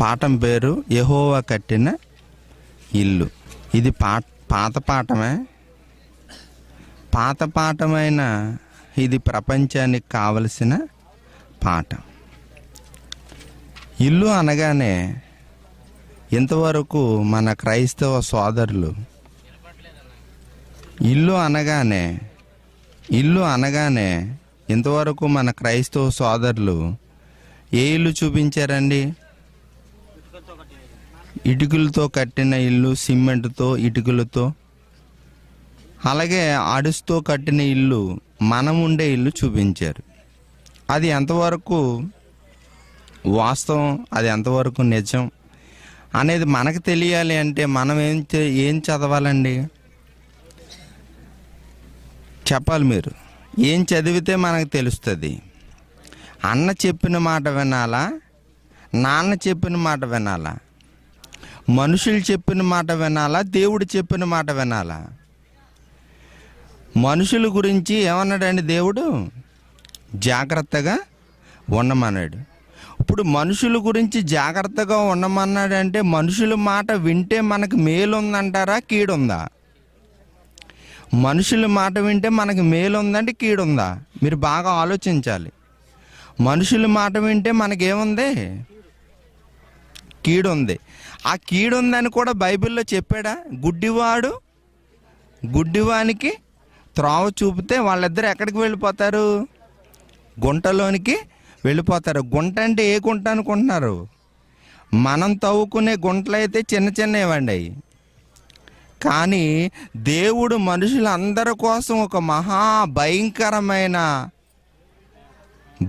పాఠం పేరు యహోవా కట్టిన ఇల్లు ఇది పా పాత పాఠమే పాత పాఠమైన ఇది ప్రపంచానికి కావలసిన పాఠం ఇల్లు అనగానే ఇంతవరకు మన క్రైస్తవ సోదరులు ఇల్లు అనగానే ఇల్లు అనగానే ఇంతవరకు మన క్రైస్తవ సోదరులు ఏ ఇల్లు చూపించారండి ఇటుకలతో కట్టిన ఇల్లు సిమెంట్తో ఇటుకలతో అలాగే అడుస్తో కట్టిన ఇల్లు మనం ఉండే ఇల్లు చూపించారు అది ఎంతవరకు వాస్తవం అది ఎంతవరకు నిజం అనేది మనకు తెలియాలి అంటే మనం ఏం ఏం చదవాలండి చెప్పాలి మీరు ఏం చదివితే మనకు తెలుస్తుంది అన్న చెప్పిన మాట వినాలా నాన్న చెప్పిన మాట వినాలా మనుషులు చెప్పిన మాట వినాలా దేవుడు చెప్పిన మాట వినాలా మనుషుల గురించి ఏమన్నాడండి దేవుడు జాగ్రత్తగా ఉండమన్నాడు ఇప్పుడు మనుషుల గురించి జాగ్రత్తగా ఉండమన్నాడంటే మనుషుల మాట వింటే మనకు మేలు ఉందంటారా కీడుందా మనుషుల మాట వింటే మనకు మేలు ఉందంటే కీడుందా మీరు బాగా ఆలోచించాలి మనుషుల మాట వింటే మనకేముంది కీడుంది ఆ కీడుందని కూడా బైబిల్లో చెప్పాడా గుడ్డివాడు గుడ్డివానికి త్రోవ చూపితే వాళ్ళిద్దరు ఎక్కడికి వెళ్ళిపోతారు గుంటలోనికి వెళ్ళిపోతారు గుంట అంటే ఏ గుంట అనుకుంటున్నారు మనం తవ్వుకునే గుంటలైతే చిన్న చిన్నవండి అవి కానీ దేవుడు మనుషులందరి కోసం ఒక మహా భయంకరమైన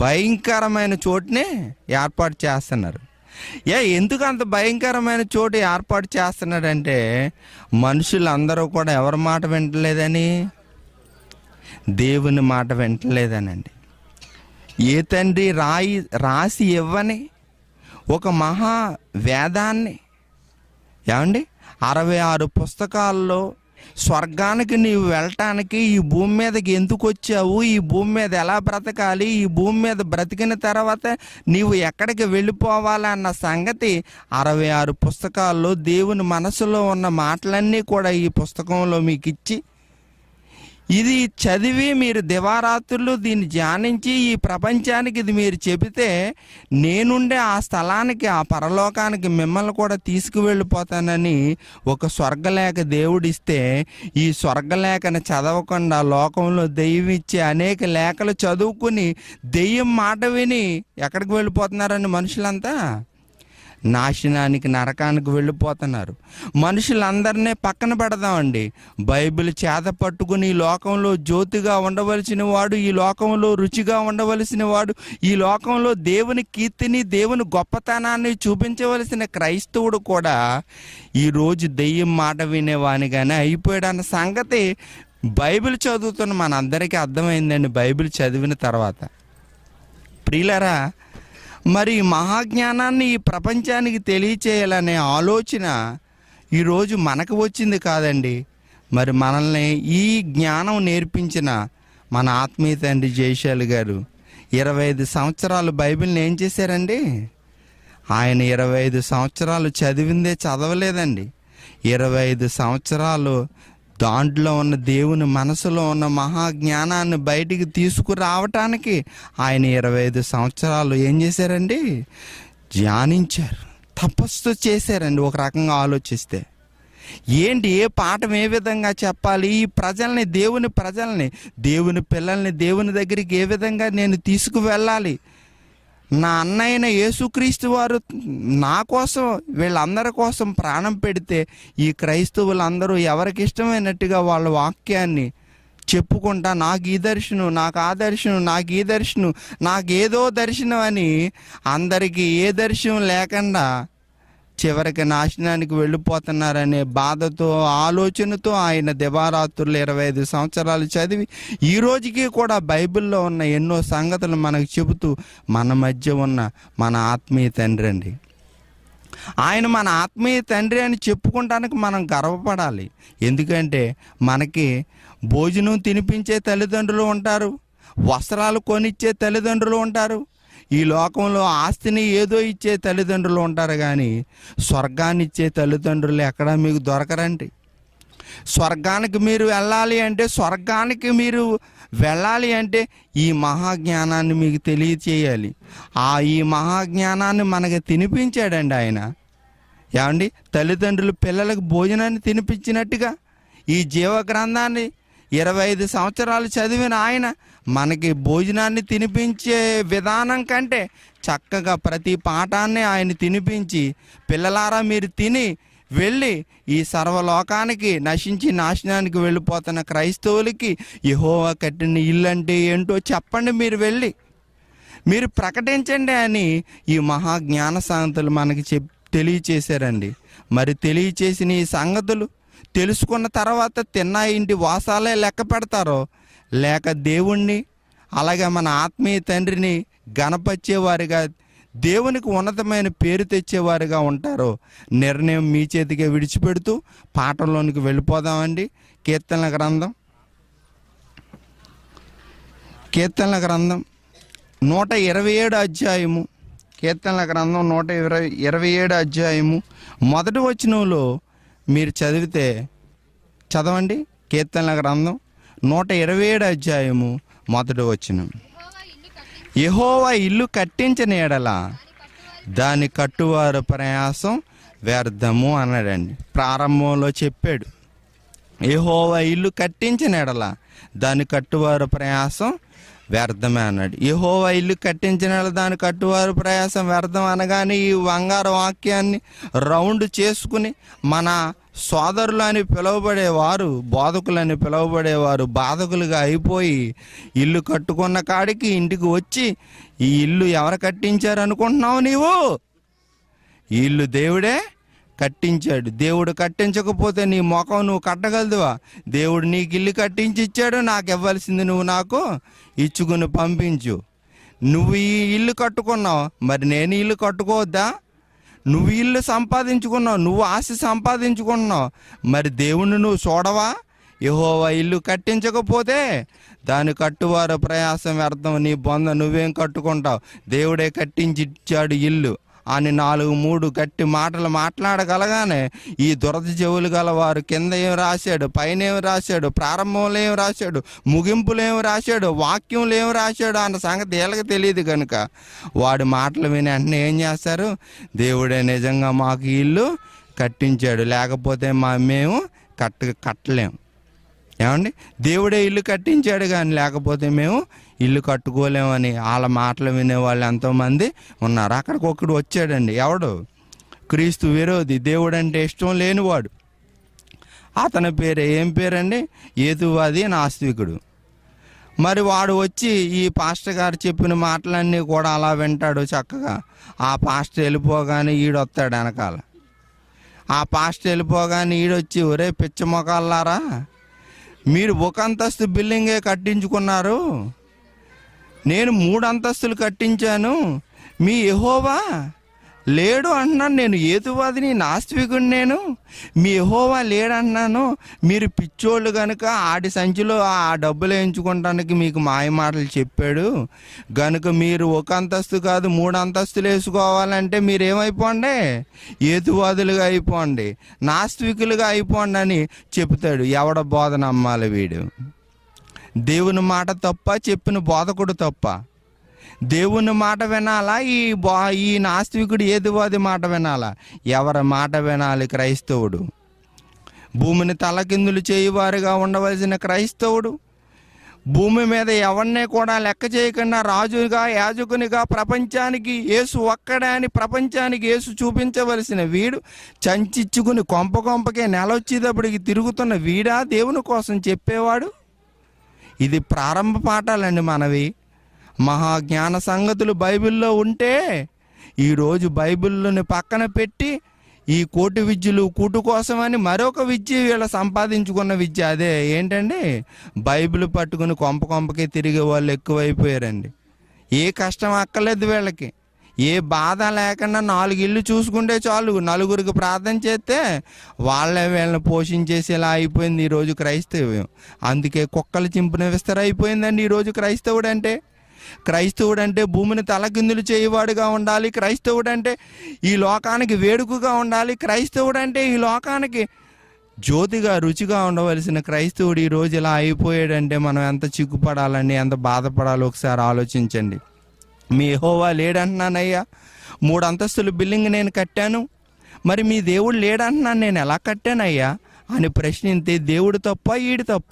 భయంకరమైన చోటుని ఏర్పాటు చేస్తున్నారు ఏ ఎందుకు అంత భయంకరమైన చోటు ఏర్పాటు చేస్తున్నాడంటే మనుషులందరూ కూడా ఎవరి మాట వింటలేదని దేవుని మాట వింటలేదనండి ఏ తండ్రి రాయి రాసి ఇవ్వని ఒక మహా వేదాన్ని ఏమండి అరవై ఆరు పుస్తకాల్లో స్వర్గానికి నీవు వెళ్ళటానికి ఈ భూమి మీదకి ఎందుకు వచ్చావు ఈ భూమి మీద ఎలా బ్రతకాలి ఈ భూమి మీద బ్రతికిన తర్వాత నీవు ఎక్కడికి వెళ్ళిపోవాలి అన్న సంగతి అరవై ఆరు పుస్తకాల్లో దేవుని మనసులో ఉన్న మాటలన్నీ కూడా ఈ పుస్తకంలో మీకు ఇచ్చి ఇది చదివి మీరు దివారాత్రులు దీన్ని ధ్యానించి ఈ ప్రపంచానికి ఇది మీరు చెబితే నేనుండే ఆ స్థలానికి ఆ పరలోకానికి మిమ్మల్ని కూడా తీసుకువెళ్ళిపోతానని ఒక స్వర్గలేఖ దేవుడిస్తే ఈ స్వర్గలేఖను చదవకుండా లోకంలో దెయ్యం ఇచ్చే అనేక లేఖలు చదువుకుని దెయ్యం మాట విని ఎక్కడికి వెళ్ళిపోతున్నారని మనుషులంతా నాశనానికి నరకానికి వెళ్ళిపోతున్నారు మనుషులందరినీ పక్కన పెడదామండి బైబిల్ చేత పట్టుకుని ఈ లోకంలో జ్యోతిగా ఉండవలసిన వాడు ఈ లోకంలో రుచిగా ఉండవలసిన వాడు ఈ లోకంలో దేవుని కీర్తిని దేవుని గొప్పతనాన్ని చూపించవలసిన క్రైస్తవుడు కూడా ఈరోజు దెయ్యం మాట వినేవానిగానే అయిపోయాడు అన్న సంగతి బైబిల్ చదువుతున్న మనందరికీ అర్థమైందండి బైబిల్ చదివిన తర్వాత ప్రియులరా మరి మహాజ్ఞానాన్ని ఈ ప్రపంచానికి తెలియచేయాలనే ఆలోచన ఈరోజు మనకు వచ్చింది కాదండి మరి మనల్ని ఈ జ్ఞానం నేర్పించిన మన ఆత్మీయ తండ్రి జయశాలి గారు ఇరవై ఐదు సంవత్సరాలు బైబిల్ని ఏం చేశారండి ఆయన ఇరవై ఐదు సంవత్సరాలు చదివిందే చదవలేదండి ఇరవై ఐదు సంవత్సరాలు దాంట్లో ఉన్న దేవుని మనసులో ఉన్న మహాజ్ఞానాన్ని బయటికి తీసుకురావటానికి ఆయన ఇరవై ఐదు సంవత్సరాలు ఏం చేశారండి ధ్యానించారు తపస్సు చేశారండి ఒక రకంగా ఆలోచిస్తే ఏంటి ఏ పాఠం ఏ విధంగా చెప్పాలి ఈ ప్రజల్ని దేవుని ప్రజల్ని దేవుని పిల్లల్ని దేవుని దగ్గరికి ఏ విధంగా నేను తీసుకువెళ్ళాలి నా అన్నయ్యన యేసుక్రీస్తు వారు నా కోసం వీళ్ళందరి కోసం ప్రాణం పెడితే ఈ క్రైస్తవులందరూ ఎవరికి ఇష్టమైనట్టుగా వాళ్ళ వాక్యాన్ని చెప్పుకుంటా నాకు ఈ దర్శనం నాకు ఆ దర్శనం నాకు ఈ దర్శనం నాకు ఏదో దర్శనం అని అందరికీ ఏ దర్శనం లేకుండా చివరికి నాశనానికి వెళ్ళిపోతున్నారనే బాధతో ఆలోచనతో ఆయన దివారాత్రులు ఇరవై ఐదు సంవత్సరాలు చదివి ఈ రోజుకి కూడా బైబిల్లో ఉన్న ఎన్నో సంగతులు మనకు చెబుతూ మన మధ్య ఉన్న మన ఆత్మీయ తండ్రి అండి ఆయన మన ఆత్మీయ తండ్రి అని చెప్పుకోవడానికి మనం గర్వపడాలి ఎందుకంటే మనకి భోజనం తినిపించే తల్లిదండ్రులు ఉంటారు వస్త్రాలు కొనిచ్చే తల్లిదండ్రులు ఉంటారు ఈ లోకంలో ఆస్తిని ఏదో ఇచ్చే తల్లిదండ్రులు ఉంటారు కానీ స్వర్గాన్ని ఇచ్చే తల్లిదండ్రులు ఎక్కడా మీకు దొరకరండి స్వర్గానికి మీరు వెళ్ళాలి అంటే స్వర్గానికి మీరు వెళ్ళాలి అంటే ఈ మహాజ్ఞానాన్ని మీకు తెలియచేయాలి ఆ ఈ మహాజ్ఞానాన్ని మనకి తినిపించాడండి ఆయన ఏమండి తల్లిదండ్రులు పిల్లలకు భోజనాన్ని తినిపించినట్టుగా ఈ జీవ గ్రంథాన్ని ఇరవై ఐదు సంవత్సరాలు చదివిన ఆయన మనకి భోజనాన్ని తినిపించే విధానం కంటే చక్కగా ప్రతి పాఠాన్ని ఆయన తినిపించి పిల్లలారా మీరు తిని వెళ్ళి ఈ సర్వలోకానికి నశించి నాశనానికి వెళ్ళిపోతున్న క్రైస్తవులకి యహోవా కట్టిన ఇల్లు అంటే ఏంటో చెప్పండి మీరు వెళ్ళి మీరు ప్రకటించండి అని ఈ మహాజ్ఞాన సాంతులు మనకి చెప్ తెలియచేశారండి మరి తెలియచేసిన ఈ సంగతులు తెలుసుకున్న తర్వాత తిన్న ఇంటి వాసాలే లెక్క పెడతారో లేక దేవుణ్ణి అలాగే మన ఆత్మీయ తండ్రిని గణపరిచేవారిగా దేవునికి ఉన్నతమైన పేరు తెచ్చేవారుగా ఉంటారో నిర్ణయం మీ చేతికే విడిచిపెడుతూ పాటల్లోనికి వెళ్ళిపోదామండి కీర్తనల గ్రంథం కీర్తనల గ్రంథం నూట ఇరవై ఏడు అధ్యాయము కీర్తనల గ్రంథం నూట ఇరవై ఇరవై ఏడు అధ్యాయము మొదటి వచనంలో మీరు చదివితే చదవండి కీర్తనల గ్రంథం నూట ఇరవై ఏడు అధ్యాయము మొదటి వచ్చిన యహోవా ఇల్లు కట్టించిన ఎడల దాని కట్టువారు ప్రయాసం వ్యర్థము అన్నాడండి ప్రారంభంలో చెప్పాడు యహోవా ఇల్లు కట్టించిన ఎడల దాని కట్టువారు ప్రయాసం వ్యర్థమే అన్నాడు యహోవా ఇల్లు కట్టించిన దాని కట్టువారు ప్రయాసం వ్యర్థం అనగానే ఈ బంగారు వాక్యాన్ని రౌండ్ చేసుకుని మన సోదరులు అని పిలువబడేవారు బోధకులని పిలువబడేవారు బాధకులుగా అయిపోయి ఇల్లు కట్టుకున్న కాడికి ఇంటికి వచ్చి ఈ ఇల్లు ఎవరు కట్టించారు అనుకుంటున్నావు నీవు ఇల్లు దేవుడే కట్టించాడు దేవుడు కట్టించకపోతే నీ ముఖం నువ్వు కట్టగలదువా దేవుడు నీకు ఇల్లు కట్టించి ఇచ్చాడు నాకు ఇవ్వాల్సింది నువ్వు నాకు ఇచ్చుకుని పంపించు నువ్వు ఈ ఇల్లు కట్టుకున్నావు మరి నేను ఇల్లు కట్టుకోవద్దా నువ్వు ఇల్లు సంపాదించుకున్నావు నువ్వు ఆస్తి సంపాదించుకున్నావు మరి దేవుణ్ణి నువ్వు చూడవా యహోవా ఇల్లు కట్టించకపోతే దాని కట్టువారు ప్రయాసం వ్యర్థం నీ బొంద నువ్వేం కట్టుకుంటావు దేవుడే కట్టించి ఇచ్చాడు ఇల్లు అని నాలుగు మూడు గట్టి మాటలు మాట్లాడగలగానే ఈ దురద చెవులు గల వారు కింద ఏం రాశాడు పైన ఏమి రాశాడు ప్రారంభంలో ఏమి రాశాడు ముగింపులు ఏమి రాశాడు వాక్యంలో ఏం రాశాడు అన్న సంగతి వీళ్ళకి తెలియదు కనుక వాడి మాటలు విని వెంటనే ఏం చేస్తారు దేవుడే నిజంగా మాకు ఇల్లు కట్టించాడు లేకపోతే మా మేము కట్ట కట్టలేము ఏమండి దేవుడే ఇల్లు కట్టించాడు కానీ లేకపోతే మేము ఇల్లు కట్టుకోలేమని వాళ్ళ మాటలు వినే వాళ్ళు ఎంతోమంది ఉన్నారు అక్కడికి ఒకడు వచ్చాడండి ఎవడు క్రీస్తు విరోధి దేవుడు అంటే ఇష్టం లేనివాడు అతని పేరు ఏం పేరండి ఏతువాది నాస్తికుడు మరి వాడు వచ్చి ఈ పాస్టర్ గారు చెప్పిన మాటలన్నీ కూడా అలా వింటాడు చక్కగా ఆ పాస్టర్ వెళ్ళిపోగానే ఈడొస్తాడు వెనకాల ఆ పాస్టర్ వెళ్ళిపోగానే ఈడొచ్చి ఒరే పిచ్చ మొకాలారా మీరు ఒక అంతస్తు బిల్డింగే కట్టించుకున్నారు నేను మూడు అంతస్తులు కట్టించాను మీ ఎహోవా లేడు అంటున్నాను నేను ఏతువాదిని నాస్తికుడు నేను మీ హోవా లేడన్నాను మీరు పిచ్చోళ్ళు కనుక ఆడి సంచిలో ఆ డబ్బులు వేయించుకోవటానికి మీకు మాయమాటలు చెప్పాడు గనుక మీరు ఒక అంతస్తు కాదు మూడు అంతస్తులు వేసుకోవాలంటే మీరు ఏమైపోండి ఏతువాదులుగా అయిపోండి నాస్తికులుగా అయిపోండి అని చెప్తాడు ఎవడ బోధ నమ్మాలి వీడు దేవుని మాట తప్ప చెప్పిన బోధకుడు తప్ప దేవుని మాట వినాలా ఈ బా ఈ నాస్తికుడు అది మాట వినాలా ఎవరి మాట వినాలి క్రైస్తవుడు భూమిని తలకిందులు చేయువారుగా ఉండవలసిన క్రైస్తవుడు భూమి మీద ఎవరినే కూడా లెక్క చేయకుండా రాజుగా యాజకునిగా ప్రపంచానికి యేసు ఒక్కడే అని ప్రపంచానికి యేసు చూపించవలసిన వీడు చంచిచ్చుకుని కొంప కొంపకే నెలొచ్చేటప్పటికి తిరుగుతున్న వీడా దేవుని కోసం చెప్పేవాడు ఇది ప్రారంభ పాఠాలండి మనవి మహాజ్ఞాన సంగతులు బైబిల్లో ఉంటే ఈరోజు బైబిల్ని పక్కన పెట్టి ఈ కోటి విద్యలు కూటు కోసమని మరొక విద్య వీళ్ళ సంపాదించుకున్న విద్య అదే ఏంటండి బైబిల్ పట్టుకుని కొంప కొంపకి తిరిగే వాళ్ళు ఎక్కువైపోయారండి ఏ కష్టం అక్కర్లేదు వీళ్ళకి ఏ బాధ లేకుండా నాలుగు ఇల్లు చూసుకుంటే చాలు నలుగురికి ప్రార్థన చేస్తే వాళ్ళే వీళ్ళని పోషించేసేలా అయిపోయింది ఈరోజు క్రైస్తవ్యం అందుకే కుక్కలు చింపున విస్తరైపోయిందండి ఈరోజు క్రైస్తవుడు అంటే క్రైస్తవుడు అంటే భూమిని తలకిందులు చేయవాడుగా ఉండాలి క్రైస్తవుడు అంటే ఈ లోకానికి వేడుకగా ఉండాలి క్రైస్తవుడు అంటే ఈ లోకానికి జ్యోతిగా రుచిగా ఉండవలసిన క్రైస్తవుడు ఈరోజు ఇలా అయిపోయాడంటే మనం ఎంత చిక్కుపడాలండి ఎంత బాధపడాలో ఒకసారి ఆలోచించండి మీ హోవా లేడంటున్నానయ్యా మూడు అంతస్తుల బిల్డింగ్ నేను కట్టాను మరి మీ దేవుడు లేడంటున్నాను నేను ఎలా కట్టానయ్యా అని ప్రశ్నింతే దేవుడు తప్ప ఈడు తప్ప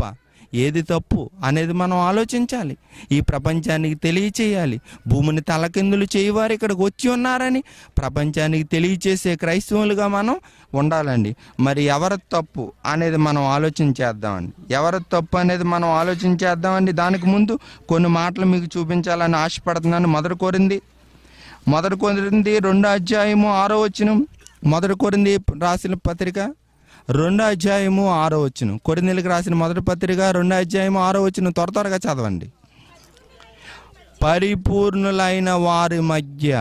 ఏది తప్పు అనేది మనం ఆలోచించాలి ఈ ప్రపంచానికి తెలియచేయాలి భూమిని తలకిందులు చేయవారు ఇక్కడికి వచ్చి ఉన్నారని ప్రపంచానికి తెలియచేసే క్రైస్తవులుగా మనం ఉండాలండి మరి ఎవరి తప్పు అనేది మనం ఆలోచించేద్దామండి ఎవరి తప్పు అనేది మనం ఆలోచించేద్దామండి దానికి ముందు కొన్ని మాటలు మీకు చూపించాలని ఆశపడుతున్నాను మొదటి కోరింది మొదటి కోరింది రెండో అధ్యాయము ఆరో వచ్చిన మొదటి కోరింది రాసిన పత్రిక రెండో అధ్యాయము ఆరో వచ్చును నెలకి రాసిన మొదటి పత్రిక రెండో అధ్యాయము ఆరో వచ్చును త్వర త్వరగా చదవండి పరిపూర్ణులైన వారి మధ్య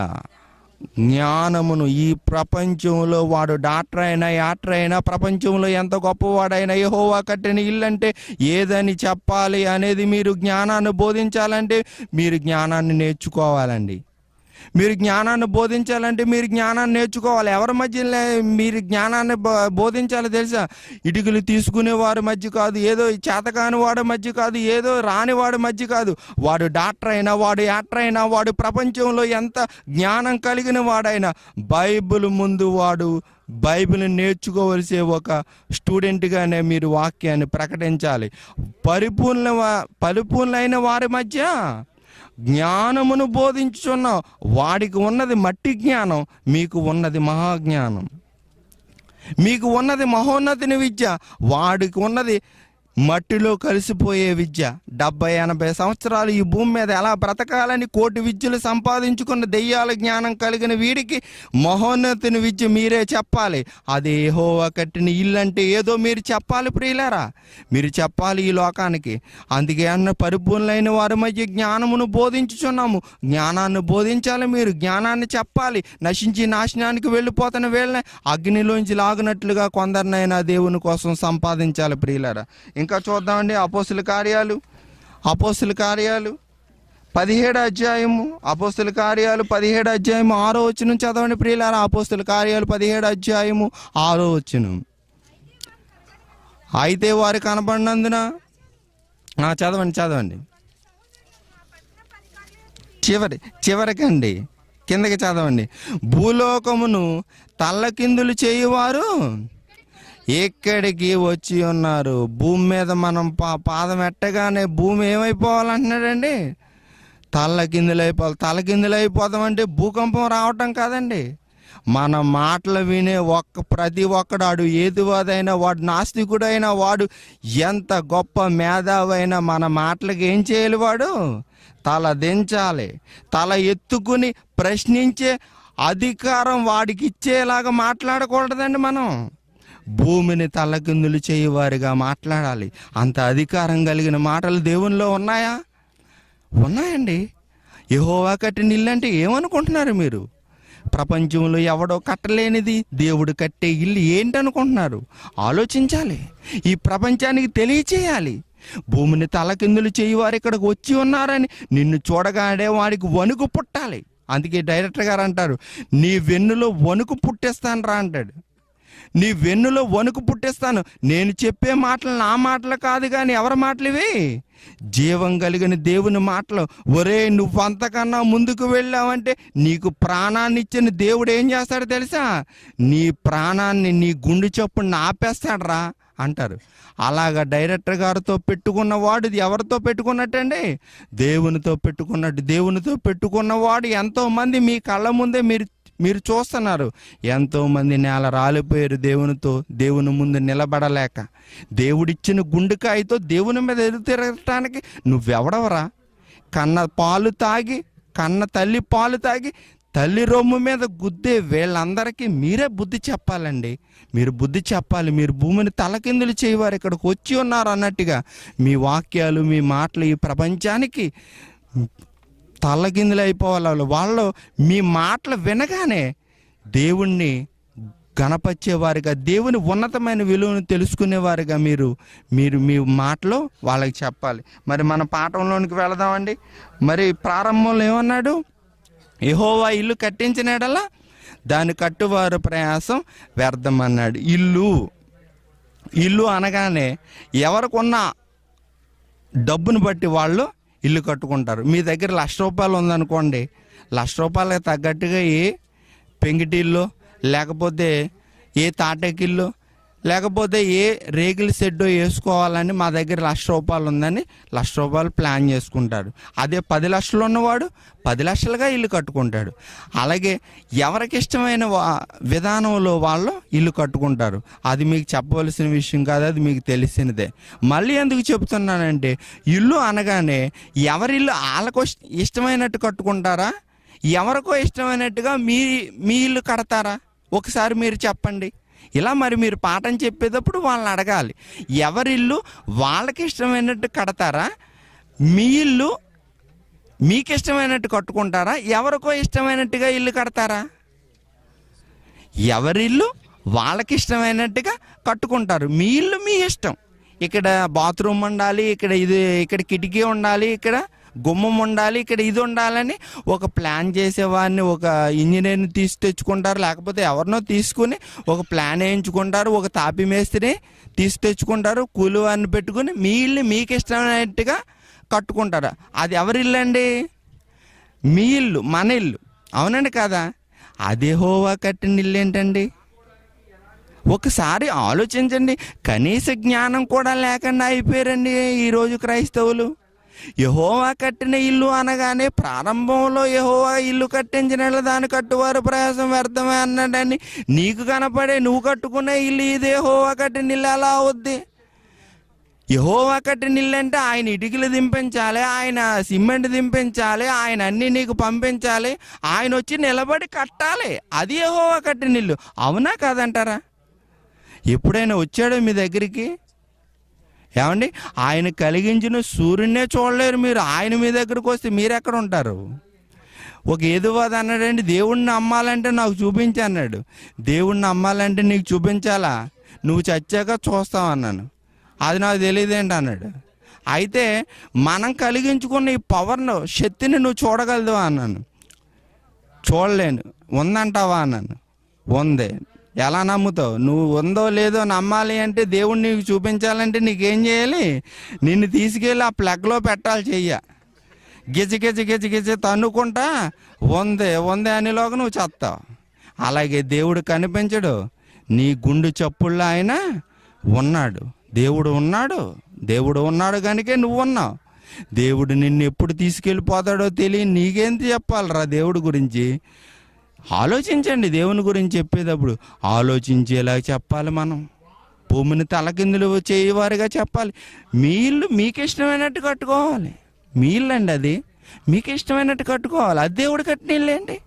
జ్ఞానమును ఈ ప్రపంచంలో వాడు డాక్టర్ అయినా యాక్టర్ అయినా ప్రపంచంలో ఎంత గొప్పవాడైనా ఏహోవా కట్టిన ఇల్లంటే ఏదని చెప్పాలి అనేది మీరు జ్ఞానాన్ని బోధించాలంటే మీరు జ్ఞానాన్ని నేర్చుకోవాలండి మీరు జ్ఞానాన్ని బోధించాలంటే మీరు జ్ఞానాన్ని నేర్చుకోవాలి ఎవరి మధ్య మీరు జ్ఞానాన్ని బోధించాలో తెలుసా ఇటుకలు తీసుకునే వారి మధ్య కాదు ఏదో చేతకాని వాడి మధ్య కాదు ఏదో రాని వాడి మధ్య కాదు వాడు డాక్టర్ అయినా వాడు యాక్టర్ అయినా వాడు ప్రపంచంలో ఎంత జ్ఞానం కలిగిన వాడైనా బైబిల్ ముందు వాడు బైబిల్ నేర్చుకోవలసే ఒక స్టూడెంట్గానే మీరు వాక్యాన్ని ప్రకటించాలి పరిపూర్ణ పరిపూర్ణైన వారి మధ్య జ్ఞానమును బోధించుచున్న వాడికి ఉన్నది మట్టి జ్ఞానం మీకు ఉన్నది మహాజ్ఞానం మీకు ఉన్నది మహోన్నతిని విద్య వాడికి ఉన్నది మట్టిలో కలిసిపోయే విద్య డెబ్బై ఎనభై సంవత్సరాలు ఈ భూమి మీద ఎలా బ్రతకాలని కోటి విద్యలు సంపాదించుకున్న దెయ్యాల జ్ఞానం కలిగిన వీడికి మహోన్నతిని విద్య మీరే చెప్పాలి అదే హోవా కట్టిన ఇల్లంటే ఏదో మీరు చెప్పాలి ప్రియులారా మీరు చెప్పాలి ఈ లోకానికి అందుకే అన్న పరిపూర్ణులైన వారి మధ్య జ్ఞానమును బోధించుచున్నాము జ్ఞానాన్ని బోధించాలి మీరు జ్ఞానాన్ని చెప్పాలి నశించి నాశనానికి వెళ్ళిపోతున్న వేళనే అగ్నిలోంచి లాగినట్లుగా కొందరినైనా దేవుని కోసం సంపాదించాలి ప్రియులారా ఇంకా చూద్దామండి అపోస్తుల కార్యాలు అపోస్తుల కార్యాలు పదిహేడు అధ్యాయము అపోస్తుల కార్యాలు పదిహేడు అధ్యాయము ఆరో వచ్చిన చదవండి ప్రియులారా అపోస్తుల కార్యాలు పదిహేడు అధ్యాయము ఆరో వచ్చిన అయితే వారు కనబడినందున చదవండి చదవండి చివరి చివరికండి కిందకి చదవండి భూలోకమును తల్లకిందులు చేయువారు ఎక్కడికి వచ్చి ఉన్నారు భూమి మీద మనం పా పాదం ఎట్టగానే భూమి ఏమైపోవాలంటున్నాడండి తల్ల అయిపోవాలి తల కిందులైపోతామంటే భూకంపం రావటం కాదండి మన మాటలు వినే ఒక్క ప్రతి ఒక్కడు వాడు ఏదివాదైనా వాడు నాస్తికుడైనా వాడు ఎంత గొప్ప మేధావైనా మన మాటలకు ఏం చేయాలి వాడు తల దించాలి తల ఎత్తుకుని ప్రశ్నించే అధికారం వాడికి ఇచ్చేలాగా మాట్లాడకూడదండి మనం భూమిని తలకిందులు చేయవారిగా మాట్లాడాలి అంత అధికారం కలిగిన మాటలు దేవునిలో ఉన్నాయా ఉన్నాయండి యహోవా కట్టిన ఇల్లు అంటే ఏమనుకుంటున్నారు మీరు ప్రపంచంలో ఎవడో కట్టలేనిది దేవుడు కట్టే ఇల్లు ఏంటనుకుంటున్నారు ఆలోచించాలి ఈ ప్రపంచానికి తెలియచేయాలి భూమిని తలకిందులు చేయవారు ఇక్కడికి వచ్చి ఉన్నారని నిన్ను చూడగానే వాడికి వణుకు పుట్టాలి అందుకే డైరెక్టర్ గారు అంటారు నీ వెన్నులో వణుకు పుట్టేస్తాను రా అంటాడు నీ వెన్నులో వణుకు పుట్టేస్తాను నేను చెప్పే మాటలు నా మాటలు కాదు కానీ ఎవరి మాటలు ఇవి జీవం కలిగిన దేవుని మాటలు ఒరే నువ్వు అంతకన్నా ముందుకు వెళ్ళావంటే నీకు ప్రాణాన్ని ఇచ్చిన దేవుడు ఏం చేస్తాడు తెలుసా నీ ప్రాణాన్ని నీ గుండు చొప్పున ఆపేస్తాడరా అంటారు అలాగ డైరెక్టర్ గారితో పెట్టుకున్నవాడు ఎవరితో పెట్టుకున్నట్టండి దేవునితో పెట్టుకున్నట్టు దేవునితో పెట్టుకున్నవాడు ఎంతోమంది మీ కళ్ళ ముందే మీరు మీరు చూస్తున్నారు ఎంతోమంది నేల రాలిపోయారు దేవునితో దేవుని ముందు నిలబడలేక దేవుడిచ్చిన గుండెకాయతో దేవుని మీద ఎదురు తిరగటానికి నువ్వెవడవరా కన్న పాలు తాగి కన్న తల్లి పాలు తాగి తల్లి రొమ్ము మీద గుద్దే వీళ్ళందరికీ మీరే బుద్ధి చెప్పాలండి మీరు బుద్ధి చెప్పాలి మీరు భూమిని తలకిందులు చేయవారు ఇక్కడికి వచ్చి ఉన్నారు అన్నట్టుగా మీ వాక్యాలు మీ మాటలు ఈ ప్రపంచానికి తల్లకిందులు అయిపోవాలి వాళ్ళు మీ మాటలు వినగానే దేవుణ్ణి గణపరిచేవారుగా దేవుని ఉన్నతమైన విలువను తెలుసుకునేవారుగా మీరు మీరు మీ మాటలు వాళ్ళకి చెప్పాలి మరి మన పాఠంలోనికి వెళదామండి మరి ప్రారంభంలో ఏమన్నాడు ఎహోవా ఇల్లు కట్టించినాడలా దాన్ని కట్టువారు ప్రయాసం వ్యర్థమన్నాడు ఇల్లు ఇల్లు అనగానే ఎవరికున్న డబ్బును బట్టి వాళ్ళు ఇల్లు కట్టుకుంటారు మీ దగ్గర లక్ష రూపాయలు ఉందనుకోండి లక్ష రూపాయలకి తగ్గట్టుగా ఏ పెంగిటిల్లు లేకపోతే ఏ తాటకిల్లు లేకపోతే ఏ రేగిల్ షెడ్ వేసుకోవాలని మా దగ్గర లక్ష రూపాయలు ఉందని లక్ష రూపాయలు ప్లాన్ చేసుకుంటాడు అదే పది లక్షలు ఉన్నవాడు పది లక్షలుగా ఇల్లు కట్టుకుంటాడు అలాగే ఎవరికి ఇష్టమైన విధానంలో వాళ్ళు ఇల్లు కట్టుకుంటారు అది మీకు చెప్పవలసిన విషయం కాదు అది మీకు తెలిసినదే మళ్ళీ ఎందుకు చెప్తున్నానంటే ఇల్లు అనగానే ఎవరిల్లు వాళ్ళకు ఇష్టమైనట్టు కట్టుకుంటారా ఎవరికో ఇష్టమైనట్టుగా మీ మీ ఇల్లు కడతారా ఒకసారి మీరు చెప్పండి ఇలా మరి మీరు పాఠం చెప్పేటప్పుడు వాళ్ళని అడగాలి ఎవరిల్లు వాళ్ళకి ఇష్టమైనట్టు కడతారా మీ ఇల్లు మీకు ఇష్టమైనట్టు కట్టుకుంటారా ఎవరికో ఇష్టమైనట్టుగా ఇల్లు కడతారా ఎవరిల్లు వాళ్ళకి ఇష్టమైనట్టుగా కట్టుకుంటారు మీ ఇల్లు మీ ఇష్టం ఇక్కడ బాత్రూమ్ ఉండాలి ఇక్కడ ఇది ఇక్కడ కిటికీ ఉండాలి ఇక్కడ గుమ్మం ఉండాలి ఇక్కడ ఇది ఉండాలని ఒక ప్లాన్ చేసేవాడిని ఒక ఇంజనీర్ని తీసి తెచ్చుకుంటారు లేకపోతే ఎవరినో తీసుకుని ఒక ప్లాన్ వేయించుకుంటారు ఒక తాపి మేస్త్రి తీసి తెచ్చుకుంటారు కూలి వారిని పెట్టుకుని మీ ఇల్లు మీకు ఇష్టమైనట్టుగా కట్టుకుంటారు అది ఎవరి ఇల్లు అండి మీ ఇల్లు మన ఇల్లు అవునండి కదా అదే హోవా కట్టిన ఇల్లు ఏంటండి ఒకసారి ఆలోచించండి కనీస జ్ఞానం కూడా లేకుండా అయిపోయారండి ఈరోజు క్రైస్తవులు యహోవా కట్టిన ఇల్లు అనగానే ప్రారంభంలో యహోవా ఇల్లు కట్టించిన దాని కట్టువారు ప్రయాసం వ్యర్థమే అన్నాడని నీకు కనపడే నువ్వు కట్టుకునే ఇల్లు ఇది యహోవా కట్టిన ఇల్లు అలా అవుద్ది యహోవా కట్టిన ఇల్లు అంటే ఆయన ఇటుకలు దింపించాలి ఆయన సిమెంట్ దింపించాలి ఆయన అన్ని నీకు పంపించాలి ఆయన వచ్చి నిలబడి కట్టాలి అది యహోవా కట్టిన ఇల్లు అవునా కాదంటారా ఎప్పుడైనా వచ్చాడో మీ దగ్గరికి ఏమండి ఆయన కలిగించిన సూర్యుడినే చూడలేరు మీరు ఆయన మీ దగ్గరికి వస్తే మీరు ఎక్కడ ఉంటారు ఒక ఏదువాది అన్నాడండి దేవుణ్ణి నమ్మాలంటే నాకు చూపించి అన్నాడు దేవుణ్ణి నమ్మాలంటే నీకు చూపించాలా నువ్వు చచ్చాక చూస్తావు అన్నాను అది నాకు తెలియదేంటి అన్నాడు అయితే మనం కలిగించుకున్న ఈ పవర్ను శక్తిని నువ్వు చూడగలదు అన్నాను చూడలేను ఉందంటావా అన్నాను ఉంది ఎలా నమ్ముతావు నువ్వు ఉందో లేదో నమ్మాలి అంటే దేవుడు నీకు చూపించాలంటే నీకేం చేయాలి నిన్ను తీసుకెళ్ళి ఆ ప్లగ్లో పెట్టాలి చెయ్య గిజ గిజ గిజ గిజ తన్నుకుంటా ఉంది ఉంది అనేలోకి నువ్వు చేస్తావు అలాగే దేవుడు కనిపించడు నీ గుండు చప్పుళ్ళ ఆయన ఉన్నాడు దేవుడు ఉన్నాడు దేవుడు ఉన్నాడు కనుకే నువ్వు ఉన్నావు దేవుడు నిన్ను ఎప్పుడు తీసుకెళ్ళిపోతాడో తెలియ నీకేంత చెప్పాలరా దేవుడు గురించి ఆలోచించండి దేవుని గురించి చెప్పేటప్పుడు ఆలోచించేలా చెప్పాలి మనం భూమిని తలకిందులు చేయవారిగా చెప్పాలి మీ ఇల్లు మీకు ఇష్టమైనట్టు కట్టుకోవాలి మీ ఇల్లు అండి అది మీకు ఇష్టమైనట్టు కట్టుకోవాలి అది దేవుడు కట్టిన ఇల్లు అండి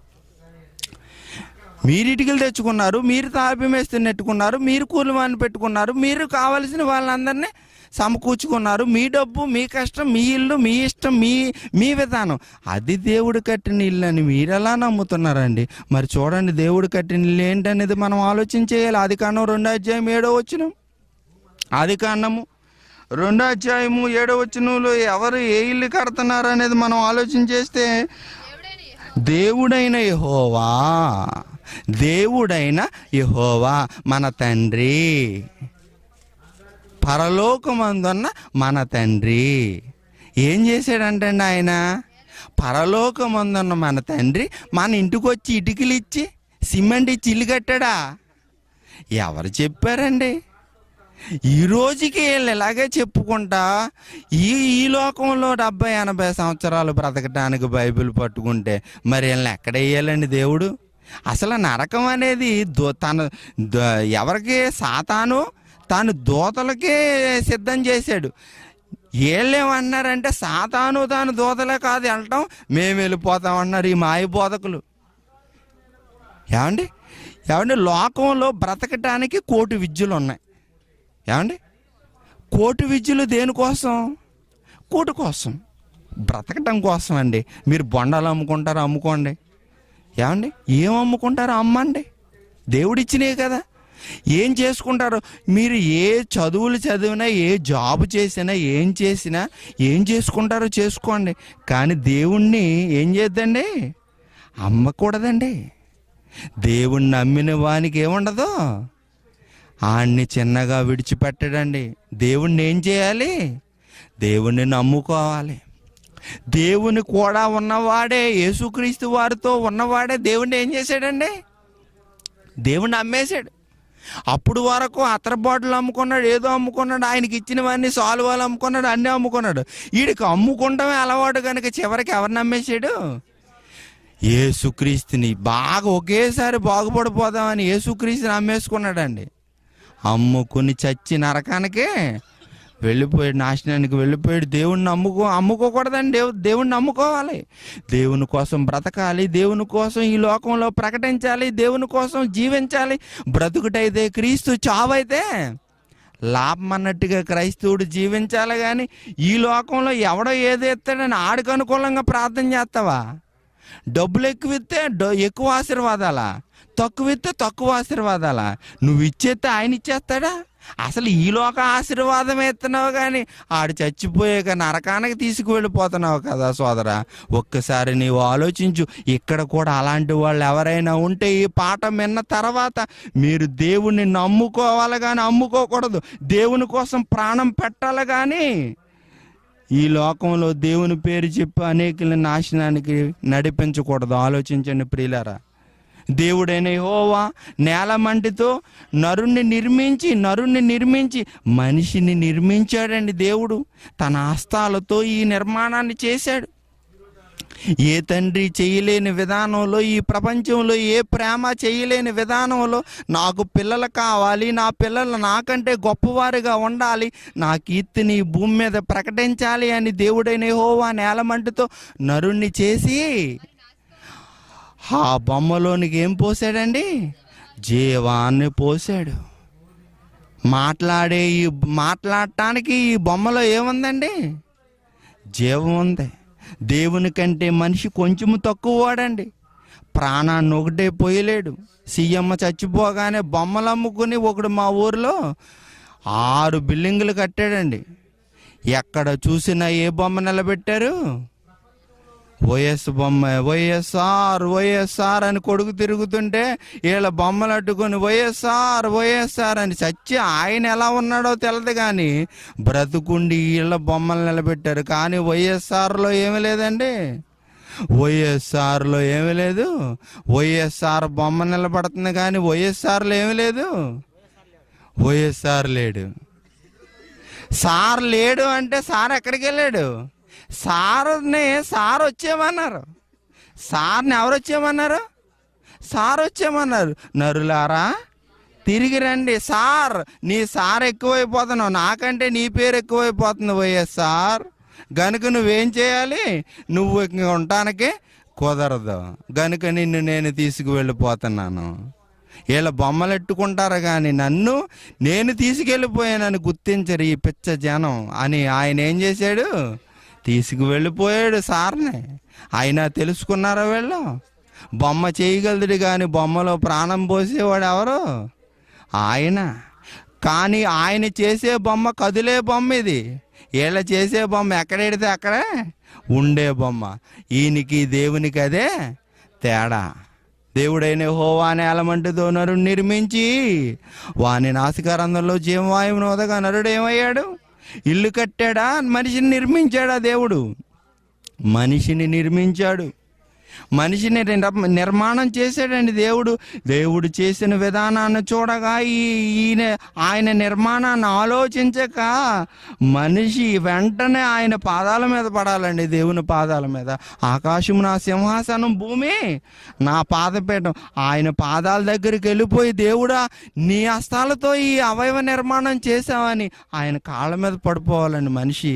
మీరు ఇటుకలు తెచ్చుకున్నారు మీరు తాపి మేస్తే నెట్టుకున్నారు మీరు కూలి వాడిని పెట్టుకున్నారు మీరు కావలసిన వాళ్ళందరినీ సమకూర్చుకున్నారు మీ డబ్బు మీ కష్టం మీ ఇల్లు మీ ఇష్టం మీ మీ విధానం అది దేవుడు కట్టిన ఇల్లు అని మీరెలా నమ్ముతున్నారండి మరి చూడండి దేవుడు కట్టిన ఇల్లు ఏంటనేది మనం ఆలోచన చేయాలి అది కాండం రెండో అధ్యాయం ఏడో వచ్చిన అది కాండము రెండో అధ్యాయము ఏడో వచ్చినలో ఎవరు ఏ ఇల్లు కడుతున్నారు అనేది మనం ఆలోచన చేస్తే దేవుడైన యహోవా దేవుడైన యహోవా మన తండ్రి పరలోకమందున్న మన తండ్రి ఏం చేశాడంటండి ఆయన పరలోకమందున్న మన తండ్రి మన ఇంటికి వచ్చి ఇటుకలు ఇచ్చి సిమెంట్ ఇచ్చి ఇల్లు కట్టాడా ఎవరు చెప్పారండి ఈ రోజుకి వీళ్ళు ఇలాగే చెప్పుకుంటా ఈ ఈ లోకంలో డెబ్బై ఎనభై సంవత్సరాలు బ్రతకటానికి బైబిల్ పట్టుకుంటే మరి వీళ్ళని ఎక్కడ వేయాలండి దేవుడు అసలు నరకం అనేది తన ఎవరికి సాతాను తాను దోతలకే సిద్ధం చేశాడు వీళ్ళేమన్నారంటే సాతాను తాను దోతలే కాదు వెళ్ళటం మేము వెళ్ళిపోతాం అన్నారు ఈ మాయ బోధకులు ఏమండి ఏమండి లోకంలో బ్రతకటానికి కోటి విద్యలు ఉన్నాయి ఏమండి కోటి విద్యలు దేనికోసం కోటి కోసం బ్రతకటం కోసం అండి మీరు బొండాలు అమ్ముకుంటారు అమ్ముకోండి ఏమండి ఏం అమ్ముకుంటారో అమ్మండి దేవుడిచ్చినాయి కదా ఏం చేసుకుంటారు మీరు ఏ చదువులు చదివినా ఏ జాబ్ చేసినా ఏం చేసినా ఏం చేసుకుంటారో చేసుకోండి కానీ దేవుణ్ణి ఏం చేద్దండి అమ్మకూడదండి దేవుణ్ణి నమ్మిన వానికి ఏముండదు ఆడిని చిన్నగా విడిచిపెట్టడండి దేవుణ్ణి ఏం చేయాలి దేవుణ్ణి నమ్ముకోవాలి దేవుని కూడా ఉన్నవాడే యేసుక్రీస్తు వారితో ఉన్నవాడే దేవుణ్ణి ఏం చేశాడండి దేవుణ్ణి అమ్మేశాడు అప్పుడు వరకు అతర బాటిల్ అమ్ముకున్నాడు ఏదో అమ్ముకున్నాడు ఆయనకి ఇచ్చినవన్నీ సాల్వాలు అమ్ముకున్నాడు అన్నీ అమ్ముకున్నాడు వీడికి అమ్ముకుంటామే అలవాటు కనుక చివరికి ఎవరు నమ్మేశాడు ఏసుక్రీస్తుని బాగా ఒకేసారి బాగుపడిపోదామని ఏసుక్రీస్తుని అమ్మేసుకున్నాడండి అమ్ముకుని చచ్చి నరకానికే వెళ్ళిపోయాడు నాశనానికి వెళ్ళిపోయాడు దేవుణ్ణి నమ్ముకో అమ్ముకోకూడదండి దేవు దేవుణ్ణి నమ్ముకోవాలి దేవుని కోసం బ్రతకాలి దేవుని కోసం ఈ లోకంలో ప్రకటించాలి దేవుని కోసం జీవించాలి బ్రతుకుటైతే క్రీస్తు చావైతే లాభం అన్నట్టుగా క్రైస్తవుడు జీవించాలి కానీ ఈ లోకంలో ఎవడో ఏదో ఎత్తాడని ఆడికి అనుకూలంగా ప్రార్థన చేస్తావా డబ్బులు ఎక్కువ ఇస్తే ఎక్కువ ఆశీర్వాదాలా తక్కువ ఇస్తే తక్కువ ఆశీర్వాదాలా నువ్వు ఇచ్చేస్తే ఆయన ఇచ్చేస్తాడా అసలు ఈ లోక ఆశీర్వాదం ఎత్తున్నావు కానీ ఆడు చచ్చిపోయాక నరకానికి తీసుకువెళ్ళిపోతున్నావు కదా సోదరా ఒక్కసారి నీవు ఆలోచించు ఇక్కడ కూడా అలాంటి వాళ్ళు ఎవరైనా ఉంటే ఈ పాట విన్న తర్వాత మీరు దేవుణ్ణి నమ్ముకోవాలి కానీ అమ్ముకోకూడదు దేవుని కోసం ప్రాణం పెట్టాలి కానీ ఈ లోకంలో దేవుని పేరు చెప్పి అనేకుల నాశనానికి నడిపించకూడదు ఆలోచించండి ప్రియులారా దేవుడైన హోవా నేలమంటితో నరుణ్ణి నిర్మించి నరుణ్ణి నిర్మించి మనిషిని నిర్మించాడండి దేవుడు తన హస్తాలతో ఈ నిర్మాణాన్ని చేశాడు ఏ తండ్రి చేయలేని విధానంలో ఈ ప్రపంచంలో ఏ ప్రేమ చేయలేని విధానంలో నాకు పిల్లలు కావాలి నా పిల్లలు నాకంటే గొప్పవారుగా ఉండాలి నా కీర్తిని భూమి మీద ప్రకటించాలి అని దేవుడైన హోవా నేలమంటితో నరుణ్ణి చేసి ఆ బొమ్మలోనికి ఏం పోసాడండి జీవాన్ని పోసాడు మాట్లాడే ఈ మాట్లాడటానికి ఈ బొమ్మలో ఏముందండి జీవం ఉంది దేవుని కంటే మనిషి కొంచెము తక్కువ వాడండి ప్రాణాన్ని ఒకటే పోయలేడు సీఎమ్మ చచ్చిపోగానే బొమ్మలు అమ్ముకుని ఒకడు మా ఊరిలో ఆరు బిల్డింగులు కట్టాడండి ఎక్కడ చూసినా ఏ బొమ్మ నిలబెట్టారు వైఎస్ బొమ్మ వైఎస్ఆర్ వైఎస్ఆర్ అని కొడుకు తిరుగుతుంటే వీళ్ళ బొమ్మలు అడ్డుకొని వైఎస్ఆర్ వైఎస్ఆర్ అని చచ్చి ఆయన ఎలా ఉన్నాడో తెలదు కానీ బ్రతుకుండి వీళ్ళ బొమ్మలు నిలబెట్టారు కానీ వైఎస్ఆర్లో ఏమి లేదండి వైఎస్ఆర్లో ఏమి లేదు వైఎస్ఆర్ బొమ్మ నిలబడుతుంది కానీ వైఎస్ఆర్లో ఏమి లేదు వైఎస్ఆర్ లేడు సార్ లేడు అంటే సార్ ఎక్కడికి వెళ్ళాడు సార్ని సార్ వచ్చేయమన్నారు సార్ని ఎవరు వచ్చేయమన్నారు సార్ వచ్చేయమన్నారు నరులారా తిరిగి రండి సార్ నీ సార్ ఎక్కువైపోతున్నావు నాకంటే నీ పేరు ఎక్కువైపోతుంది పోయే సార్ గనుక నువ్వేం చేయాలి నువ్వు ఉండటానికి కుదరదు గనుక నిన్ను నేను తీసుకువెళ్ళిపోతున్నాను వీళ్ళ బొమ్మలు ఎట్టుకుంటారు కానీ నన్ను నేను తీసుకెళ్ళిపోయానని గుర్తించరు ఈ పిచ్చ జనం అని ఆయన ఏం చేశాడు తీసుకు వెళ్ళిపోయాడు సార్ని అయినా తెలుసుకున్నారా వీళ్ళు బొమ్మ చేయగలదుడు కానీ బొమ్మలో ప్రాణం పోసేవాడు ఎవరు ఆయన కానీ ఆయన చేసే బొమ్మ కదిలే బొమ్మ ఇది వీళ్ళ చేసే బొమ్మ ఎక్కడెడితే అక్కడే ఉండే బొమ్మ ఈయనకి దేవునికి అదే తేడా దేవుడైన హోవా అనే ఎలమంటితో నిర్మించి వాని నాసికారంధంలో జీవవాయువును వదగా నరుడు ఏమయ్యాడు ఇల్లు కట్టాడా మనిషిని నిర్మించాడా దేవుడు మనిషిని నిర్మించాడు మనిషిని నిర్మాణం చేశాడండి దేవుడు దేవుడు చేసిన విధానాన్ని చూడగా ఈయన ఆయన నిర్మాణాన్ని ఆలోచించక మనిషి వెంటనే ఆయన పాదాల మీద పడాలండి దేవుని పాదాల మీద ఆకాశం నా సింహాసనం భూమి నా పాదపీఠం ఆయన పాదాల దగ్గరికి వెళ్ళిపోయి దేవుడా నీ అస్తాలతో ఈ అవయవ నిర్మాణం చేశావని ఆయన కాళ్ళ మీద పడిపోవాలండి మనిషి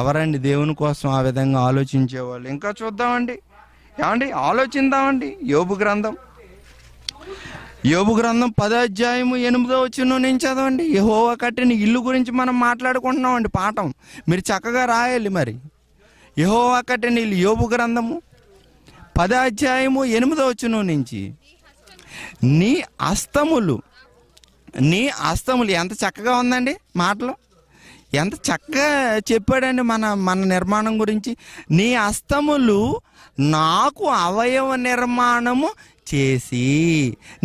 ఎవరండి దేవుని కోసం ఆ విధంగా ఆలోచించేవాళ్ళు ఇంకా చూద్దామండి ఏమండి ఆలోచిందామండి యోబు గ్రంథం యోబు గ్రంథం పదో ఎనిమిదో వచ్చిన నేను చదవండి యహోవ కట్టిన ఇల్లు గురించి మనం మాట్లాడుకుంటున్నామండి పాఠం మీరు చక్కగా రాయాలి మరి యహోవ కట్టిన ఇల్లు యోబు గ్రంథము పదో అధ్యాయము ఎనిమిదో వచ్చిన నుంచి నీ అస్తములు నీ అస్తములు ఎంత చక్కగా ఉందండి మాటలు ఎంత చక్కగా చెప్పాడండి మన మన నిర్మాణం గురించి నీ అస్తములు నాకు అవయవ నిర్మాణము చేసి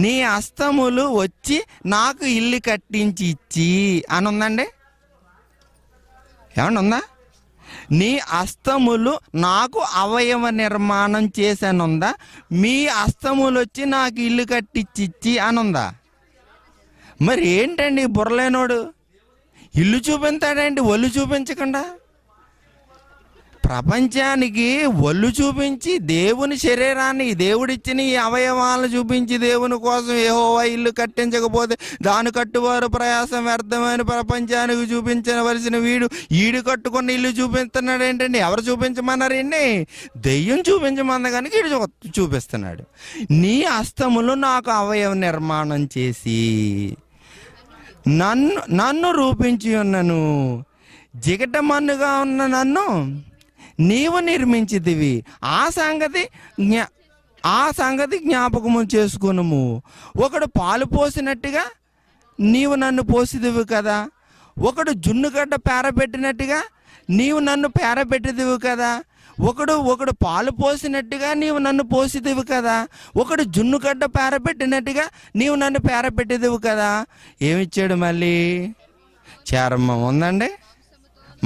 నీ అస్తములు వచ్చి నాకు ఇల్లు కట్టించి ఇచ్చి అని ఉందండి ఏమన్నా ఉందా నీ అస్తములు నాకు అవయవ నిర్మాణం ఉందా మీ అస్తములు వచ్చి నాకు ఇల్లు అని ఉందా మరి ఏంటండి బుర్రలేనోడు ఇల్లు చూపించాడండి ఒళ్ళు చూపించకుండా ప్రపంచానికి ఒళ్ళు చూపించి దేవుని శరీరాన్ని దేవుడిచ్చిన ఈ అవయవాలను చూపించి దేవుని కోసం ఏహోవా ఇల్లు కట్టించకపోతే దాని కట్టువారు ప్రయాసం వ్యర్థమైన ప్రపంచానికి చూపించవలసిన వీడు ఈడు కట్టుకున్న ఇల్లు చూపిస్తున్నాడు ఏంటండి ఎవరు చూపించమన్నారండి దెయ్యం చూపించమన్న కానీ వీడు చూపిస్తున్నాడు నీ అస్తములు నాకు అవయవ నిర్మాణం చేసి నన్ను నన్ను రూపించి ఉన్నను మన్నుగా ఉన్న నన్ను నీవు నిర్మించితివి ఆ సంగతి జ్ఞా ఆ సంగతి జ్ఞాపకము చేసుకునుము ఒకడు పాలు పోసినట్టుగా నీవు నన్ను పోసిదివి కదా ఒకడు జున్నుగడ్డ పేరబెట్టినట్టుగా నీవు నన్ను పెట్టిదివు కదా ఒకడు ఒకడు పాలు పోసినట్టుగా నీవు నన్ను పోసిదివి కదా ఒకడు జున్నుగడ్డ పేరబెట్టినట్టుగా నీవు నన్ను పేరబెట్టేదివి కదా ఏమిచ్చాడు మళ్ళీ చర్మం ఉందండి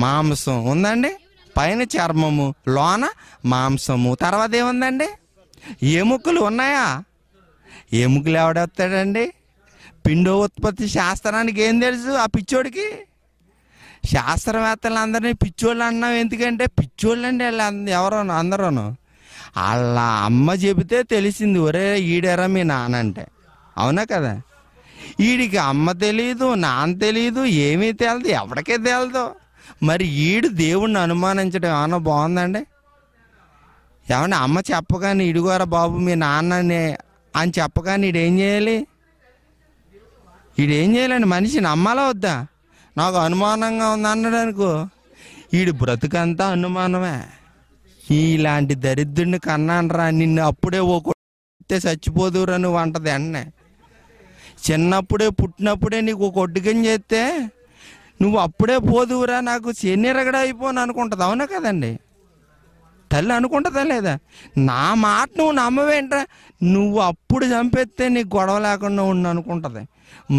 మాంసం ఉందండి పైన చర్మము లోన మాంసము తర్వాత ఏముందండి ఎముకలు ఉన్నాయా ఎముకలు ఎవడొస్తాడండి పిండో ఉత్పత్తి శాస్త్రానికి ఏం తెలుసు ఆ పిచ్చోడికి శాస్త్రవేత్తలు అందరినీ పిచ్చోళ్ళు అన్నాం ఎందుకంటే పిచ్చోళ్ళు అండి వాళ్ళు ఎవరో అందరూను వాళ్ళ అమ్మ చెబితే తెలిసింది ఒరే ఈడెరా మీ నానంటే అవునా కదా వీడికి అమ్మ తెలీదు నాన్న తెలీదు ఏమీ తేలదు ఎవరికే తేలదు మరి ఈడు దేవుణ్ణి అనుమానించడం ఏమన్నా బాగుందండి ఏమన్నా అమ్మ చెప్పగానే ఈడుగోరా బాబు మీ నాన్నని అని చెప్పగానే ఈడేం చేయాలి ఈడేం చేయాలండి మనిషి నమ్మాలా వద్దా నాకు అనుమానంగా ఉంది అన్నాడు అనుకో ఈడు బ్రతుకంతా అనుమానమే ఇలాంటి దరిద్రుని కన్నానరా నిన్ను అప్పుడే ఓ కొట్టే చచ్చిపోదురా నువ్వు అంటది అన్నే చిన్నప్పుడే పుట్టినప్పుడే నీకు ఒక కొట్టుకని చేస్తే నువ్వు అప్పుడే పోదువురా నాకు రగడ అయిపోను అనుకుంటుంది అవునా కదండి తల్లి అనుకుంటుందా లేదా నా మాట నువ్వు నమ్మవేంట్రా నువ్వు అప్పుడు చంపేస్తే నీకు గొడవ లేకుండా ఉండు అనుకుంటుంది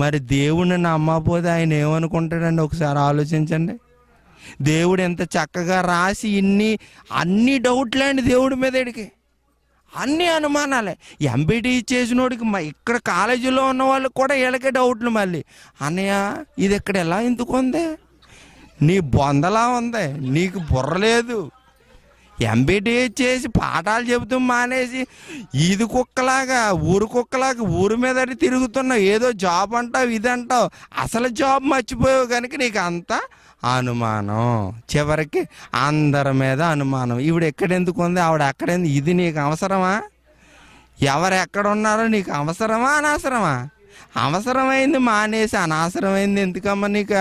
మరి దేవుడిని నమ్మకపోతే ఆయన ఏమనుకుంటాడండి ఒకసారి ఆలోచించండి దేవుడు ఎంత చక్కగా రాసి ఇన్ని అన్ని అండి దేవుడి మీద ఇడికి అన్ని అనుమానాలే ఎంబీటీ చేసినోడికి మా ఇక్కడ కాలేజీలో ఉన్న వాళ్ళకి కూడా వీళ్ళకే డౌట్లు మళ్ళీ అన్నయ్య ఇది ఇక్కడ ఎలా ఎందుకు ఉంది నీ బొందలా ఉంది నీకు బుర్ర లేదు ఎంబీటీ చేసి పాఠాలు చెబుతూ మానేసి ఇది కుక్కలాగా ఊరు కుక్కలాగా ఊరు మీద తిరుగుతున్నావు ఏదో జాబ్ అంటావు ఇది అంటావు అసలు జాబ్ మర్చిపోయావు కనుక నీకు అంతా అనుమానం చివరికి అందరి మీద అనుమానం ఈవిడ ఎక్కడెందుకు ఉంది ఆవిడ ఎక్కడెందుకు ఇది నీకు అవసరమా ఎవరు ఎక్కడ ఉన్నారో నీకు అవసరమా అనవసరమా అవసరమైంది మానేసి అనవసరమైంది ఎందుకమ్మా నీకు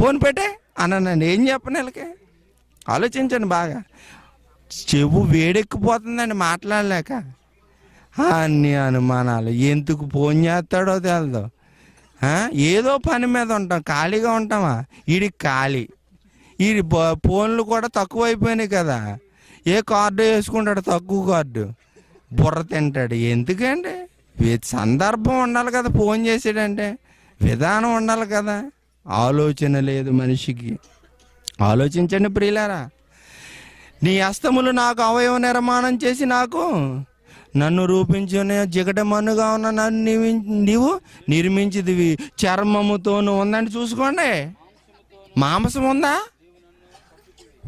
ఫోన్ పెట్టే అన్నానండి ఏం చెప్పను వీళ్ళకి ఆలోచించండి బాగా చెవు వేడెక్కిపోతుందండి మాట్లాడలేక అన్ని అనుమానాలు ఎందుకు ఫోన్ చేస్తాడో తెలదు ఏదో పని మీద ఉంటాం ఖాళీగా ఉంటామా ఈడి ఖాళీ ఈడి ఫోన్లు కూడా తక్కువ అయిపోయినాయి కదా ఏ కార్డు వేసుకుంటాడు తక్కువ కార్డు బుర్ర తింటాడు ఎందుకండి సందర్భం ఉండాలి కదా ఫోన్ చేసాడంటే విధానం ఉండాలి కదా ఆలోచన లేదు మనిషికి ఆలోచించండి ప్రియులారా నీ అస్తములు నాకు అవయవ నిర్మాణం చేసి నాకు నన్ను రూపించునే జిగటమనుగా ఉన్న నన్ను నీవు నిర్మించిదివి చర్మముతోను ఉందండి చూసుకోండి మాంసం ఉందా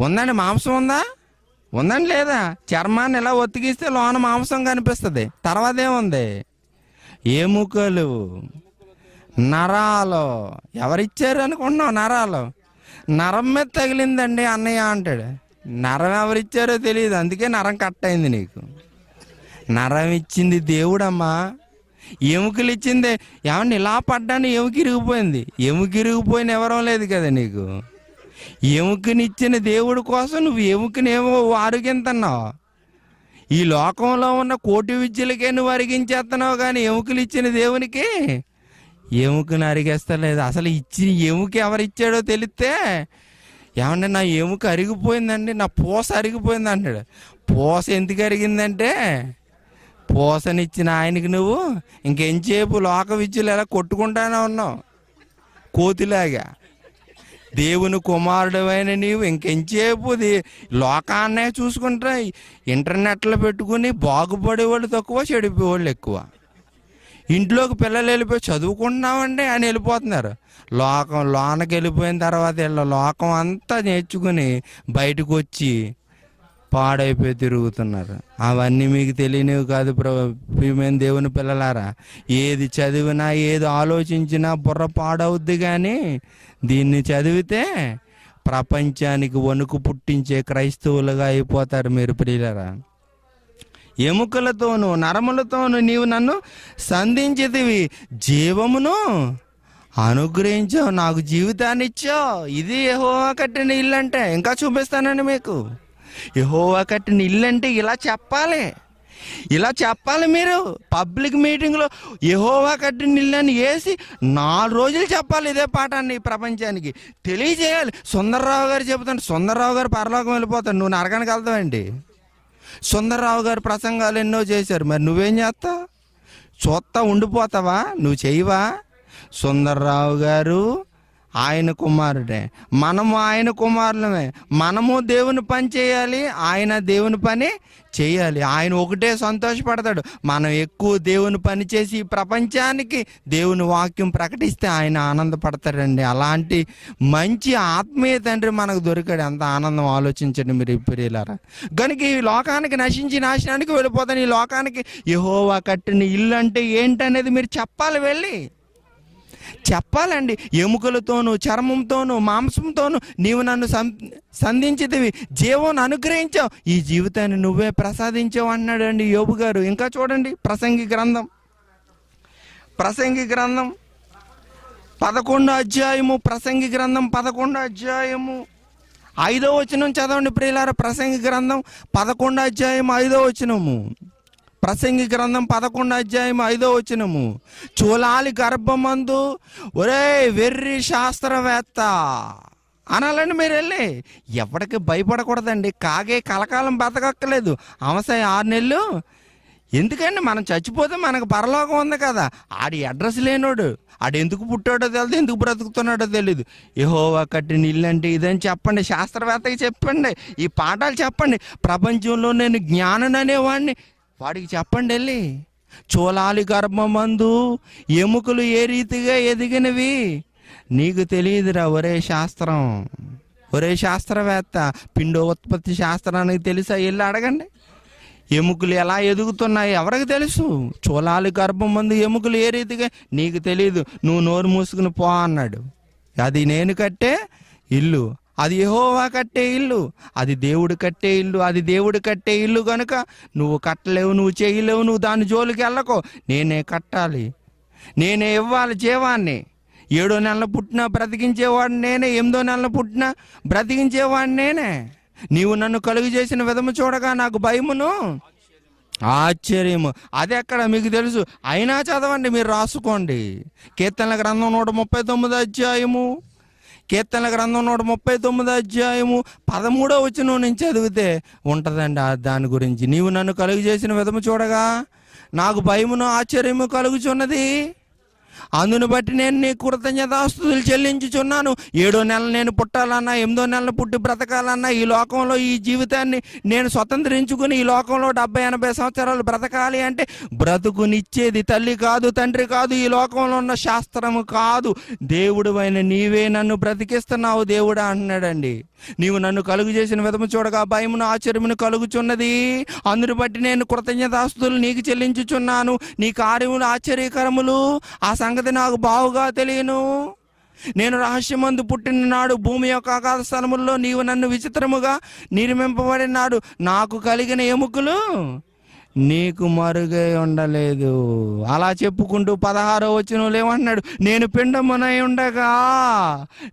ఉందండి మాంసం ఉందా ఉందండి లేదా చర్మాన్ని ఇలా ఒత్తికిస్తే లోన మాంసం కనిపిస్తుంది తర్వాత ఏముంది ఎముకలు నరాలు ఎవరిచ్చారు అనుకుంటున్నావు నరాలు నరం మీద తగిలిందండి అన్నయ్య అంటాడు నరం ఎవరిచ్చారో తెలియదు అందుకే నరం కట్ అయింది నీకు నరం ఇచ్చింది దేవుడమ్మా ఎముకలు ఇచ్చింది ఏమన్నా ఇలా పడ్డాను ఎముకి ఇరిగిపోయింది ఎముకి ఇరిగిపోయిన ఎవరం లేదు కదా నీకు ఎముకనిచ్చిన దేవుడి కోసం నువ్వు ఎముకనేమో అరుగింతన్నావు ఈ లోకంలో ఉన్న కోటి విద్యలకే నువ్వు అరిగించేస్తున్నావు కానీ ఎముకలు ఇచ్చిన దేవునికి ఎముకను అరిగేస్తలేదు అసలు ఇచ్చిన ఎముక ఎవరిచ్చాడో తెలిస్తే ఏమంటే నా ఎముక అరిగిపోయిందండి నా పూస అరిగిపోయింది అంటాడు పూస ఎందుకు అరిగిందంటే పోసనిచ్చిన ఆయనకి నువ్వు ఇంకెంచేపు లోక విద్యలు ఎలా కొట్టుకుంటానే ఉన్నావు కోతిలాగా దేవుని కుమారుడమైన నీవు ఇంకెంచేపు లోకాన్నే చూసుకుంటా ఇంటర్నెట్లో పెట్టుకుని బాగుపడేవాళ్ళు తక్కువ చెడిపోయేవాళ్ళు ఎక్కువ ఇంట్లోకి పిల్లలు వెళ్ళిపోయి చదువుకుంటున్నామండి అని వెళ్ళిపోతున్నారు లోకం లోనకి వెళ్ళిపోయిన తర్వాత వీళ్ళ లోకం అంతా నేర్చుకుని బయటకు వచ్చి పాడైపోయి తిరుగుతున్నారు అవన్నీ మీకు తెలియనివి కాదు ప్రేమేం దేవుని పిల్లలారా ఏది చదివినా ఏది ఆలోచించినా బుర్ర పాడవుద్ది కానీ దీన్ని చదివితే ప్రపంచానికి వణుకు పుట్టించే క్రైస్తవులుగా అయిపోతారు మీరు ప్రియులరా ఎముకలతోనూ నరములతోనూ నీవు నన్ను సంధించేదివి జీవమును అనుగ్రహించావు నాకు జీవితాన్ని ఇచ్చావు ఇది ఏహో కట్టిన ఇల్లు అంటే ఇంకా చూపిస్తానండి మీకు యహోవా కట్టిన ఇల్లు అంటే ఇలా చెప్పాలి ఇలా చెప్పాలి మీరు పబ్లిక్ మీటింగ్లో యహోవా కట్టిన ఇల్లు అని వేసి నాలుగు రోజులు చెప్పాలి ఇదే పాఠాన్ని ప్రపంచానికి తెలియజేయాలి సుందర్రావు గారు చెబుతాను సుందర్రావు గారు పరలోకం వెళ్ళిపోతాను నువ్వు నరకానికి వెళ్తావండి సుందర్రావు గారు ప్రసంగాలు ఎన్నో చేశారు మరి నువ్వేం చేస్తావు చూస్తా ఉండిపోతావా నువ్వు చేయవా సుందర్రావు గారు ఆయన కుమారుడే మనము ఆయన కుమారులమే మనము దేవుని పని చేయాలి ఆయన దేవుని పని చేయాలి ఆయన ఒకటే సంతోషపడతాడు మనం ఎక్కువ దేవుని పని చేసి ఈ ప్రపంచానికి దేవుని వాక్యం ప్రకటిస్తే ఆయన ఆనందపడతాడండి అలాంటి మంచి ఆత్మీయ తండ్రి మనకు దొరికాడు ఎంత ఆనందం ఆలోచించండి మీరు ఇప్పుడు కనుక ఈ లోకానికి నశించి నాశనానికి వెళ్ళిపోతాను ఈ లోకానికి యహోవా కట్టిన ఇల్లు అంటే ఏంటనేది మీరు చెప్పాలి వెళ్ళి చెప్పాలండి ఎముకలతోనూ చర్మంతోనూ మాంసంతోనూ నీవు నన్ను సంధించితివి జీవం అనుగ్రహించావు ఈ జీవితాన్ని నువ్వే ప్రసాదించావు అన్నాడు అండి యోబు గారు ఇంకా చూడండి ప్రసంగి గ్రంథం ప్రసంగి గ్రంథం పదకొండో అధ్యాయము ప్రసంగి గ్రంథం పదకొండో అధ్యాయము ఐదో వచనం చదవండి ప్రియులార ప్రసంగి గ్రంథం పదకొండో అధ్యాయం ఐదో వచనము ప్రసంగి గ్రంథం పదకొండు అధ్యాయం ఐదో వచ్చినము చూలాలి గర్భమందు ఒరే వెర్రి శాస్త్రవేత్త అనాలండి మీరు వెళ్ళి ఎవరికి భయపడకూడదండి కాగే కలకాలం బతకక్కలేదు అవసరం ఆరు నెలలు ఎందుకండి మనం చచ్చిపోతే మనకు పరలోకం ఉంది కదా ఆడి అడ్రస్ లేనోడు ఆడు ఎందుకు పుట్టాడో తెలియదు ఎందుకు బ్రతుకుతున్నాడో తెలియదు ఏహో కట్టిన ఇల్లు అంటే ఇదని చెప్పండి శాస్త్రవేత్తకి చెప్పండి ఈ పాఠాలు చెప్పండి ప్రపంచంలో నేను జ్ఞానం అనేవాడిని వాడికి చెప్పండి వెళ్ళి చూలాలి గర్భమందు ఎముకలు ఏ రీతిగా ఎదిగినవి నీకు తెలియదురా ఒరే శాస్త్రం ఒరే శాస్త్రవేత్త పిండో ఉత్పత్తి శాస్త్రానికి తెలుసా వెళ్ళి అడగండి ఎముకలు ఎలా ఎదుగుతున్నాయి ఎవరికి తెలుసు చూలాలి గర్భం మందు ఎముకలు ఏ రీతిగా నీకు తెలియదు నువ్వు నోరు మూసుకుని పో అన్నాడు అది నేను కట్టే ఇల్లు అది ఏహోవా కట్టే ఇల్లు అది దేవుడు కట్టే ఇల్లు అది దేవుడు కట్టే ఇల్లు కనుక నువ్వు కట్టలేవు నువ్వు చేయలేవు నువ్వు దాని జోలికి వెళ్ళకో నేనే కట్టాలి నేనే ఇవ్వాలి జీవాన్ని ఏడో నెలలు పుట్టినా బ్రతికించేవాడు నేనే ఎనిమిదో నెలలు పుట్టినా బ్రతికించేవాడు నేనే నీవు నన్ను కలుగు చేసిన విధము చూడగా నాకు భయమును ఆశ్చర్యము అది ఎక్కడ మీకు తెలుసు అయినా చదవండి మీరు రాసుకోండి కీర్తనల గ్రంథం నూట ముప్పై తొమ్మిది అధ్యాయము కీర్తనల గ్రంథం నూట ముప్పై తొమ్మిది అధ్యాయము పదమూడో వచ్చిన నుంచి చదివితే ఉంటుందండి దాని గురించి నీవు నన్ను కలుగు చేసిన విధము చూడగా నాకు భయమును ఆశ్చర్యము కలుగుచున్నది అందును బట్టి నేను నీ కృతజ్ఞతాస్తులు చెల్లించుచున్నాను ఏడో నెల నేను పుట్టాలన్నా ఎనిమిదో నెలలు పుట్టి బ్రతకాలన్నా ఈ లోకంలో ఈ జీవితాన్ని నేను స్వతంత్రించుకుని ఈ లోకంలో డెబ్బై ఎనభై సంవత్సరాలు బ్రతకాలి అంటే బ్రతుకునిచ్చేది తల్లి కాదు తండ్రి కాదు ఈ లోకంలో ఉన్న శాస్త్రము కాదు దేవుడు అయిన నీవే నన్ను బ్రతికిస్తున్నావు దేవుడు అంటున్నాడండి నీవు నన్ను కలుగు చేసిన విధము చూడగా భయమును ఆశ్చర్యమును కలుగుచున్నది అందును బట్టి నేను కృతజ్ఞతాస్తులు నీకు చెల్లించుచున్నాను నీ కార్యములు ఆశ్చర్యకరములు ఆ సంగతి నాకు బావుగా తెలియను నేను రహస్యమందు పుట్టిన నాడు భూమి యొక్క ఆకాశ స్థలముల్లో నీవు నన్ను విచిత్రముగా నిర్మింపబడినాడు నాకు కలిగిన ఎముకలు నీకు మరుగై ఉండలేదు అలా చెప్పుకుంటూ పదహారో వచ్చిన ఏమంటున్నాడు నేను పిండమునై ఉండగా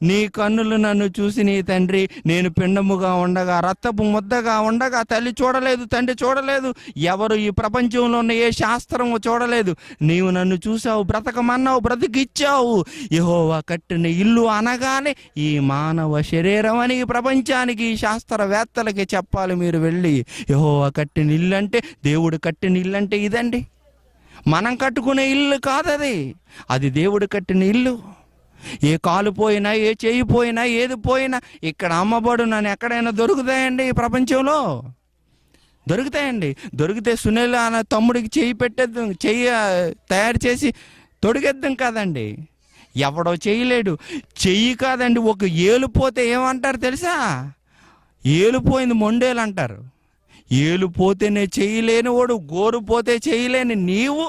నీ కన్నులు నన్ను చూసి నీ తండ్రి నేను పిండముగా ఉండగా రక్తపు ముద్దగా ఉండగా తల్లి చూడలేదు తండ్రి చూడలేదు ఎవరు ఈ ప్రపంచంలో ఉన్న ఏ శాస్త్రము చూడలేదు నీవు నన్ను చూసావు బ్రతకమన్నావు బ్రతికిచ్చావు యహోవా కట్టిన ఇల్లు అనగానే ఈ మానవ శరీరం అని ప్రపంచానికి ఈ శాస్త్రవేత్తలకి చెప్పాలి మీరు వెళ్ళి యహోవా కట్టిన ఇల్లు అంటే దేవుడు దేవుడు కట్టిన ఇల్లు అంటే ఇదండి మనం కట్టుకునే ఇల్లు కాదది అది దేవుడు కట్టిన ఇల్లు ఏ కాలు పోయినా ఏ చేయి పోయినా ఏది పోయినా ఇక్కడ అమ్మబడు నన్ను ఎక్కడైనా దొరుకుతాయండి ఈ ప్రపంచంలో దొరుకుతాయండి దొరికితే సునీల్ అన్న తమ్ముడికి చేయి పెట్టేద్దాం చెయ్యి తయారు చేసి తొడిగేద్దాం కాదండి ఎవడో చేయలేడు చెయ్యి కాదండి ఒక ఏలు పోతే ఏమంటారు తెలుసా పోయింది మొండేలు అంటారు ఏలు చేయలేని వాడు గోరు పోతే చేయలేని నీవు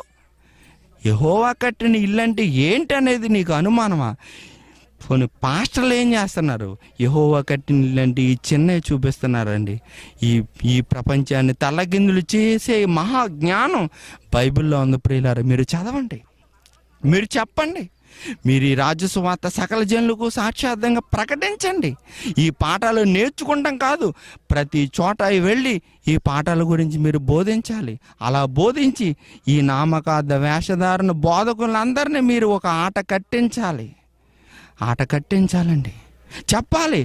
యహోవా కట్టిన ఇల్లంటే ఏంటనేది నీకు అనుమానమా కొన్ని పాస్టర్లు ఏం చేస్తున్నారు యహోవా కట్టిన ఇల్లంటే ఈ చిన్నవి చూపిస్తున్నారండి ఈ ఈ ప్రపంచాన్ని తల్లగిందులు చేసే మహా జ్ఞానం బైబిల్లో ఉంది ప్రియులారు మీరు చదవండి మీరు చెప్పండి మీరు ఈ రాజ్య సకల జనులకు సాక్షార్థంగా ప్రకటించండి ఈ పాఠాలు నేర్చుకుంటాం కాదు ప్రతి చోట వెళ్ళి ఈ పాఠాల గురించి మీరు బోధించాలి అలా బోధించి ఈ నామకార్థ వేషధారణ బోధకులందరినీ మీరు ఒక ఆట కట్టించాలి ఆట కట్టించాలండి చెప్పాలి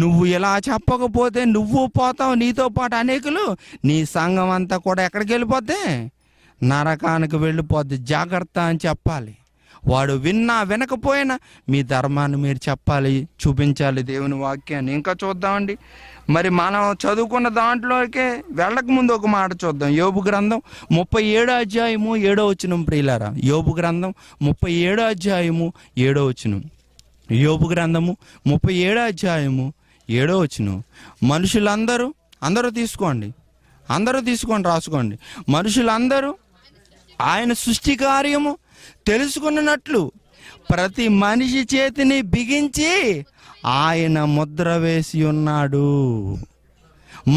నువ్వు ఇలా చెప్పకపోతే నువ్వు పోతావు నీతో పాటు అనేకులు నీ సంఘం అంతా కూడా ఎక్కడికి వెళ్ళిపోతే నరకానికి వెళ్ళిపోద్ది జాగ్రత్త అని చెప్పాలి వాడు విన్నా వినకపోయినా మీ ధర్మాన్ని మీరు చెప్పాలి చూపించాలి దేవుని వాక్యాన్ని ఇంకా చూద్దామండి మరి మనం చదువుకున్న దాంట్లోకే వెళ్ళకముందు ఒక మాట చూద్దాం యోపు గ్రంథం ముప్పై ఏడో అధ్యాయము ఏడో వచనం ప్రియులారా యోపు గ్రంథం ముప్పై ఏడో అధ్యాయము ఏడో వచ్చినం యోబు గ్రంథము ముప్పై ఏడో అధ్యాయము ఏడో వచ్చినం మనుషులందరూ అందరూ తీసుకోండి అందరూ తీసుకొని రాసుకోండి మనుషులందరూ ఆయన సృష్టి కార్యము తెలుసుకున్నట్లు ప్రతి మనిషి చేతిని బిగించి ఆయన ముద్ర వేసి ఉన్నాడు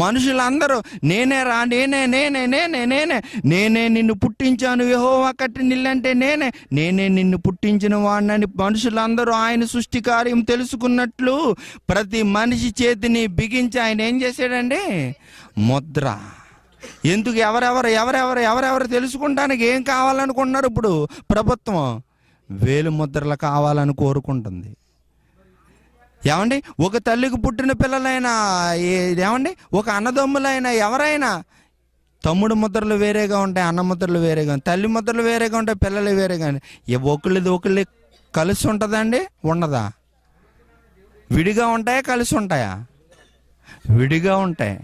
మనుషులందరూ నేనే రా నేనే నేనే నేనే నేనే నేనే నిన్ను పుట్టించాను యహోవా కట్టి నిల్లంటే నేనే నేనే నిన్ను పుట్టించిన వాడినని మనుషులందరూ ఆయన సృష్టి కార్యం తెలుసుకున్నట్లు ప్రతి మనిషి చేతిని బిగించి ఆయన ఏం చేశాడండి ముద్ర ఎందుకు ఎవరెవరు ఎవరెవరు ఎవరెవరు తెలుసుకుంటానికి ఏం కావాలనుకుంటున్నారు ఇప్పుడు ప్రభుత్వం వేలు ముద్రలు కావాలని కోరుకుంటుంది ఏమండి ఒక తల్లికి పుట్టిన పిల్లలైనా ఏమండి ఒక అన్నదమ్ములైనా ఎవరైనా తమ్ముడు ముద్రలు వేరేగా ఉంటాయి అన్న ముద్రలు వేరేగా ఉంటాయి తల్లి ముద్రలు వేరేగా ఉంటాయి పిల్లలు వేరేగా ఉంటాయి ఒకళ్ళది ఒకళ్ళు కలిసి ఉంటుందండి ఉండదా విడిగా ఉంటాయా కలిసి ఉంటాయా విడిగా ఉంటాయి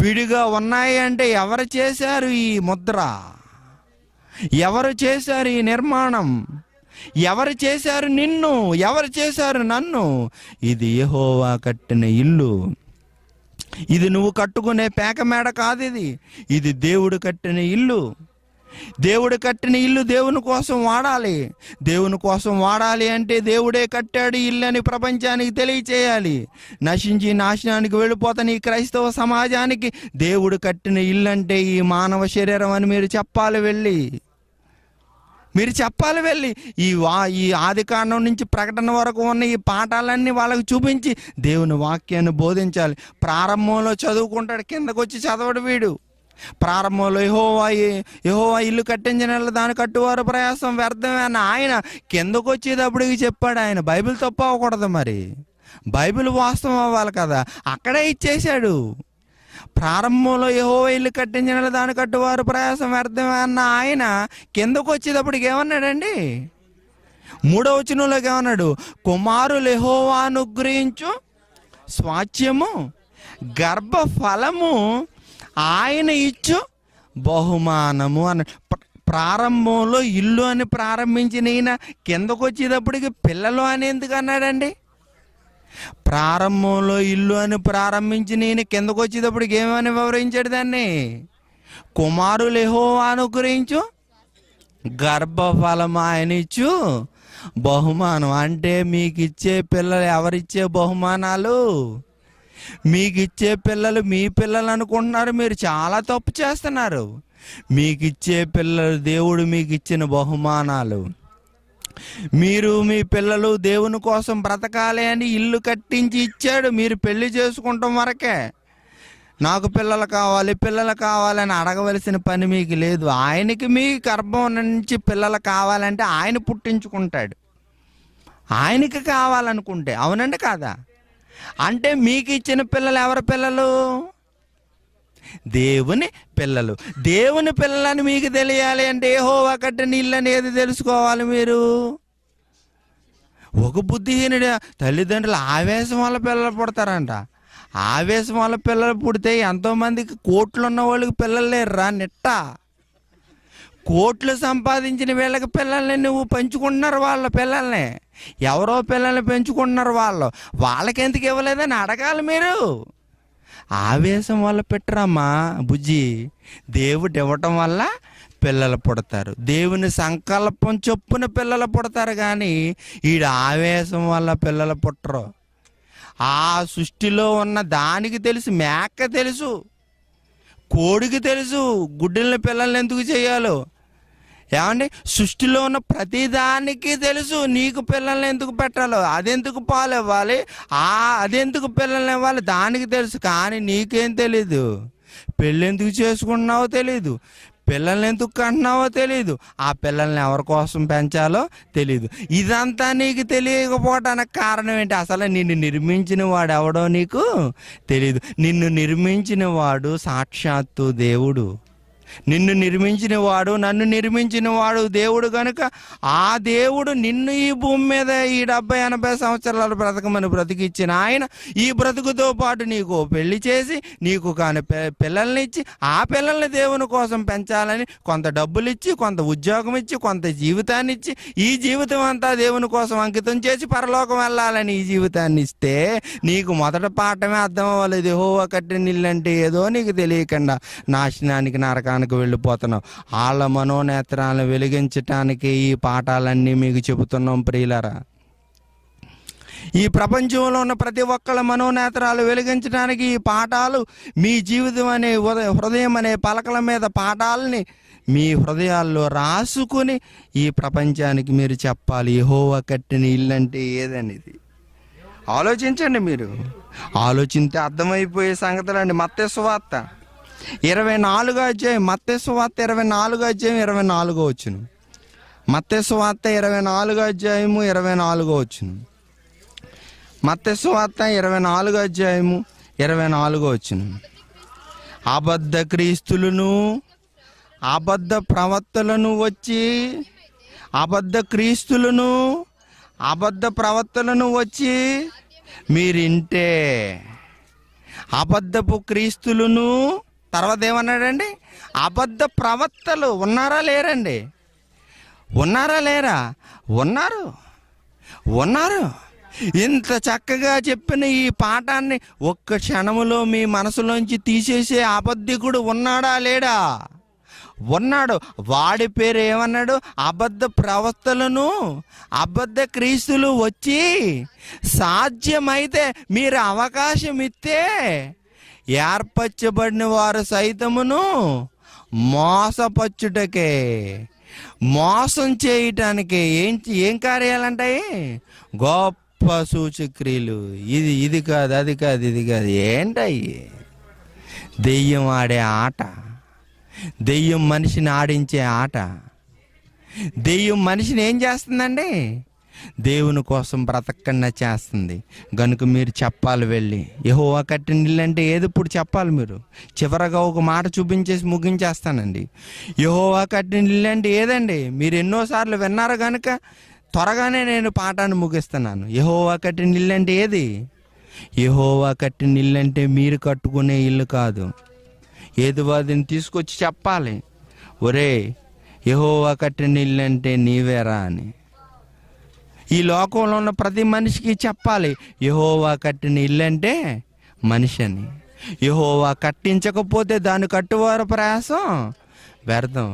విడిగా ఉన్నాయి అంటే ఎవరు చేశారు ఈ ముద్ర ఎవరు చేశారు ఈ నిర్మాణం ఎవరు చేశారు నిన్ను ఎవరు చేశారు నన్ను ఇది యహోవా కట్టిన ఇల్లు ఇది నువ్వు కట్టుకునే పేకమేడ కాదు ఇది ఇది దేవుడు కట్టిన ఇల్లు దేవుడు కట్టిన ఇల్లు దేవుని కోసం వాడాలి దేవుని కోసం వాడాలి అంటే దేవుడే కట్టాడు ఇల్లు అని ప్రపంచానికి తెలియచేయాలి నశించి నాశనానికి వెళ్ళిపోతాను ఈ క్రైస్తవ సమాజానికి దేవుడు కట్టిన ఇల్లు అంటే ఈ మానవ శరీరం అని మీరు చెప్పాలి వెళ్ళి మీరు చెప్పాలి వెళ్ళి ఈ వా ఈ ఆది కాండం నుంచి ప్రకటన వరకు ఉన్న ఈ పాఠాలన్నీ వాళ్ళకి చూపించి దేవుని వాక్యాన్ని బోధించాలి ప్రారంభంలో చదువుకుంటాడు కిందకు వచ్చి చదవడు వీడు ప్రారంభంలో యహోవా యహోవా ఇల్లు కట్టించిన దాని కట్టువారు ప్రయాసం వ్యర్థమే అని ఆయన కిందకు వచ్చేటప్పటికి చెప్పాడు ఆయన బైబిల్ తప్ప అవ్వకూడదు మరి బైబిల్ వాస్తవం అవ్వాలి కదా అక్కడే ఇచ్చేశాడు ప్రారంభంలో యహో ఇల్లు కట్టించిన దాని కట్టువారు ప్రయాసం వ్యర్థమే అన్న ఆయన కిందకు వచ్చేటప్పటికి ఏమన్నాడండి మూడవ వచనంలోకి ఏమన్నాడు కుమారులు యహోవా అనుగ్రహించు స్వాచ్యము గర్భఫలము ఆయన ఇచ్చు బహుమానము అని ప్రారంభంలో ఇల్లు అని ప్రారంభించిన ఈయన కిందకు వచ్చేటప్పటికి పిల్లలు అని ఎందుకు అన్నాడండి ప్రారంభంలో ఇల్లు అని ప్రారంభించిన ఈయన కిందకు వచ్చేటప్పటికి ఏమని వివరించాడు దాన్ని కుమారులేహో అనుగ్రహించు గర్భఫలం ఆయన ఇచ్చు బహుమానం అంటే మీకు ఇచ్చే పిల్లలు ఎవరిచ్చే బహుమానాలు మీకు ఇచ్చే పిల్లలు మీ పిల్లలు అనుకుంటున్నారు మీరు చాలా తప్పు చేస్తున్నారు మీకు ఇచ్చే పిల్లలు దేవుడు మీకు ఇచ్చిన బహుమానాలు మీరు మీ పిల్లలు దేవుని కోసం బ్రతకాలి అని ఇల్లు కట్టించి ఇచ్చాడు మీరు పెళ్లి చేసుకుంటాం వరకే నాకు పిల్లలు కావాలి పిల్లలు కావాలని అడగవలసిన పని మీకు లేదు ఆయనకి మీ గర్భం నుంచి పిల్లలు కావాలంటే ఆయన పుట్టించుకుంటాడు ఆయనకి కావాలనుకుంటే అవునండి కాదా అంటే మీకు ఇచ్చిన పిల్లలు ఎవరి పిల్లలు దేవుని పిల్లలు దేవుని పిల్లలని మీకు తెలియాలి అంటే ఏహో ఒకటి అనేది తెలుసుకోవాలి మీరు ఒక బుద్ధిహీనుడు తల్లిదండ్రులు ఆవేశం వల్ల పిల్లలు పుడతారంట ఆవేశం వల్ల పిల్లలు పుడితే ఎంతోమందికి కోట్లు ఉన్న వాళ్ళకి పిల్లలు రా నిట్ట కోట్లు సంపాదించిన వీళ్ళకి పిల్లల్ని నువ్వు పెంచుకుంటున్నారు వాళ్ళ పిల్లల్ని ఎవరో పిల్లల్ని పెంచుకుంటున్నారు వాళ్ళు వాళ్ళకెందుకు ఇవ్వలేదని అడగాలి మీరు ఆవేశం వల్ల పెట్టరమ్మా బుజ్జి దేవుడు ఇవ్వటం వల్ల పిల్లలు పుడతారు దేవుని సంకల్పం చొప్పున పిల్లలు పుడతారు కానీ ఈడ ఆవేశం వల్ల పిల్లలు పుట్టరు ఆ సృష్టిలో ఉన్న దానికి తెలుసు మేక తెలుసు కోడికి తెలుసు గుడ్డిన పిల్లల్ని ఎందుకు చేయాలో ఏమండి సృష్టిలో ఉన్న ప్రతిదానికి తెలుసు నీకు పిల్లల్ని ఎందుకు పెట్టాలో అదెందుకు పాలు ఇవ్వాలి ఆ అదెందుకు పిల్లల్ని ఇవ్వాలి దానికి తెలుసు కానీ నీకేం తెలీదు పెళ్ళెందుకు చేసుకుంటున్నావో తెలీదు పిల్లల్ని ఎందుకు కంటున్నావో తెలియదు ఆ పిల్లల్ని ఎవరి కోసం పెంచాలో తెలియదు ఇదంతా నీకు తెలియకపోవటానికి కారణం ఏంటి అసలు నిన్ను నిర్మించిన వాడు ఎవడో నీకు తెలియదు నిన్ను నిర్మించిన వాడు సాక్షాత్తు దేవుడు నిన్ను నిర్మించిన వాడు నన్ను నిర్మించిన వాడు దేవుడు కనుక ఆ దేవుడు నిన్ను ఈ భూమి మీద ఈ డెబ్బై ఎనభై సంవత్సరాలు బ్రతకమని బ్రతికిచ్చిన ఆయన ఈ బ్రతుకుతో పాటు నీకు పెళ్లి చేసి నీకు కాని పిల్లల్ని ఇచ్చి ఆ పిల్లల్ని దేవుని కోసం పెంచాలని కొంత డబ్బులు ఇచ్చి కొంత ఉద్యోగం ఇచ్చి కొంత జీవితాన్ని ఇచ్చి ఈ జీవితం అంతా దేవుని కోసం అంకితం చేసి పరలోకం వెళ్ళాలని ఈ జీవితాన్ని ఇస్తే నీకు మొదట పాఠమే అర్థం అవ్వలేదు హో ఒకటి ఇల్లు ఏదో నీకు తెలియకుండా నాశనానికి నరకాన్ని స్థలానికి వెళ్ళిపోతున్నాం వాళ్ళ మనోనేత్రాలను వెలిగించటానికి ఈ పాఠాలన్నీ మీకు చెబుతున్నాం ప్రియులరా ఈ ప్రపంచంలో ఉన్న ప్రతి ఒక్కళ్ళ మనోనేత్రాలు వెలిగించడానికి ఈ పాఠాలు మీ జీవితం అనే హృదయం అనే పలకల మీద పాఠాలని మీ హృదయాల్లో రాసుకుని ఈ ప్రపంచానికి మీరు చెప్పాలి హోవా కట్టిన ఇల్లు అంటే ఏదనేది ఆలోచించండి మీరు ఆలోచిస్తే అర్థమైపోయే అండి మత్స్య సువార్త ఇరవై నాలుగో అధ్యాయం వార్త ఇరవై నాలుగో అధ్యాయం ఇరవై నాలుగో వచ్చును వార్త ఇరవై నాలుగో అధ్యాయము ఇరవై నాలుగో వచ్చును వార్త ఇరవై నాలుగో అధ్యాయము ఇరవై నాలుగో వచ్చును అబద్ధ క్రీస్తులను అబద్ధ ప్రవర్తలను వచ్చి అబద్ధ క్రీస్తులను అబద్ధ ప్రవర్తలను వచ్చి మీరింటే అబద్ధపు క్రీస్తులను తర్వాత ఏమన్నాడండి అబద్ధ ప్రవక్తలు ఉన్నారా లేరండి ఉన్నారా లేరా ఉన్నారు ఉన్నారు ఇంత చక్కగా చెప్పిన ఈ పాఠాన్ని ఒక్క క్షణములో మీ మనసులోంచి తీసేసే అబద్ధికుడు ఉన్నాడా లేడా ఉన్నాడు వాడి పేరు ఏమన్నాడు అబద్ధ ప్రవక్తలను అబద్ధ క్రీస్తులు వచ్చి సాధ్యమైతే మీరు అవకాశం ఇస్తే ఏర్పరచబడిన వారు సైతమును మోసపచ్చుటకే మోసం చేయటానికి ఏం ఏం కార్యాలంటాయి గొప్ప సూచక్రియలు ఇది ఇది కాదు అది కాదు ఇది కాదు ఏంటయ్యి దెయ్యం ఆడే ఆట దెయ్యం మనిషిని ఆడించే ఆట దెయ్యం మనిషిని ఏం చేస్తుందండి దేవుని కోసం బ్రతకన్నా చేస్తుంది గనుక మీరు చెప్పాలి వెళ్ళి యహోవా కట్టిన ఇల్లు అంటే ఏది ఇప్పుడు చెప్పాలి మీరు చివరగా ఒక మాట చూపించేసి ముగించేస్తానండి యహోవా కట్టిన ఇల్లు అంటే ఏదండి మీరు ఎన్నోసార్లు విన్నారు కనుక త్వరగానే నేను పాఠాన్ని ముగిస్తున్నాను యహోవా కట్టిన ఇల్లు అంటే ఏది యహోవా కట్టిన ఇల్లు అంటే మీరు కట్టుకునే ఇల్లు కాదు ఏది వాదిని తీసుకొచ్చి చెప్పాలి ఒరే యహోవా కట్టిన ఇల్లు అంటే నీవేరా అని ఈ లోకంలో ఉన్న ప్రతి మనిషికి చెప్పాలి యహోవా కట్టిన ఇల్లు అంటే మనిషి అని యహోవా కట్టించకపోతే దాన్ని కట్టువారు ప్రయాసం వ్యర్థం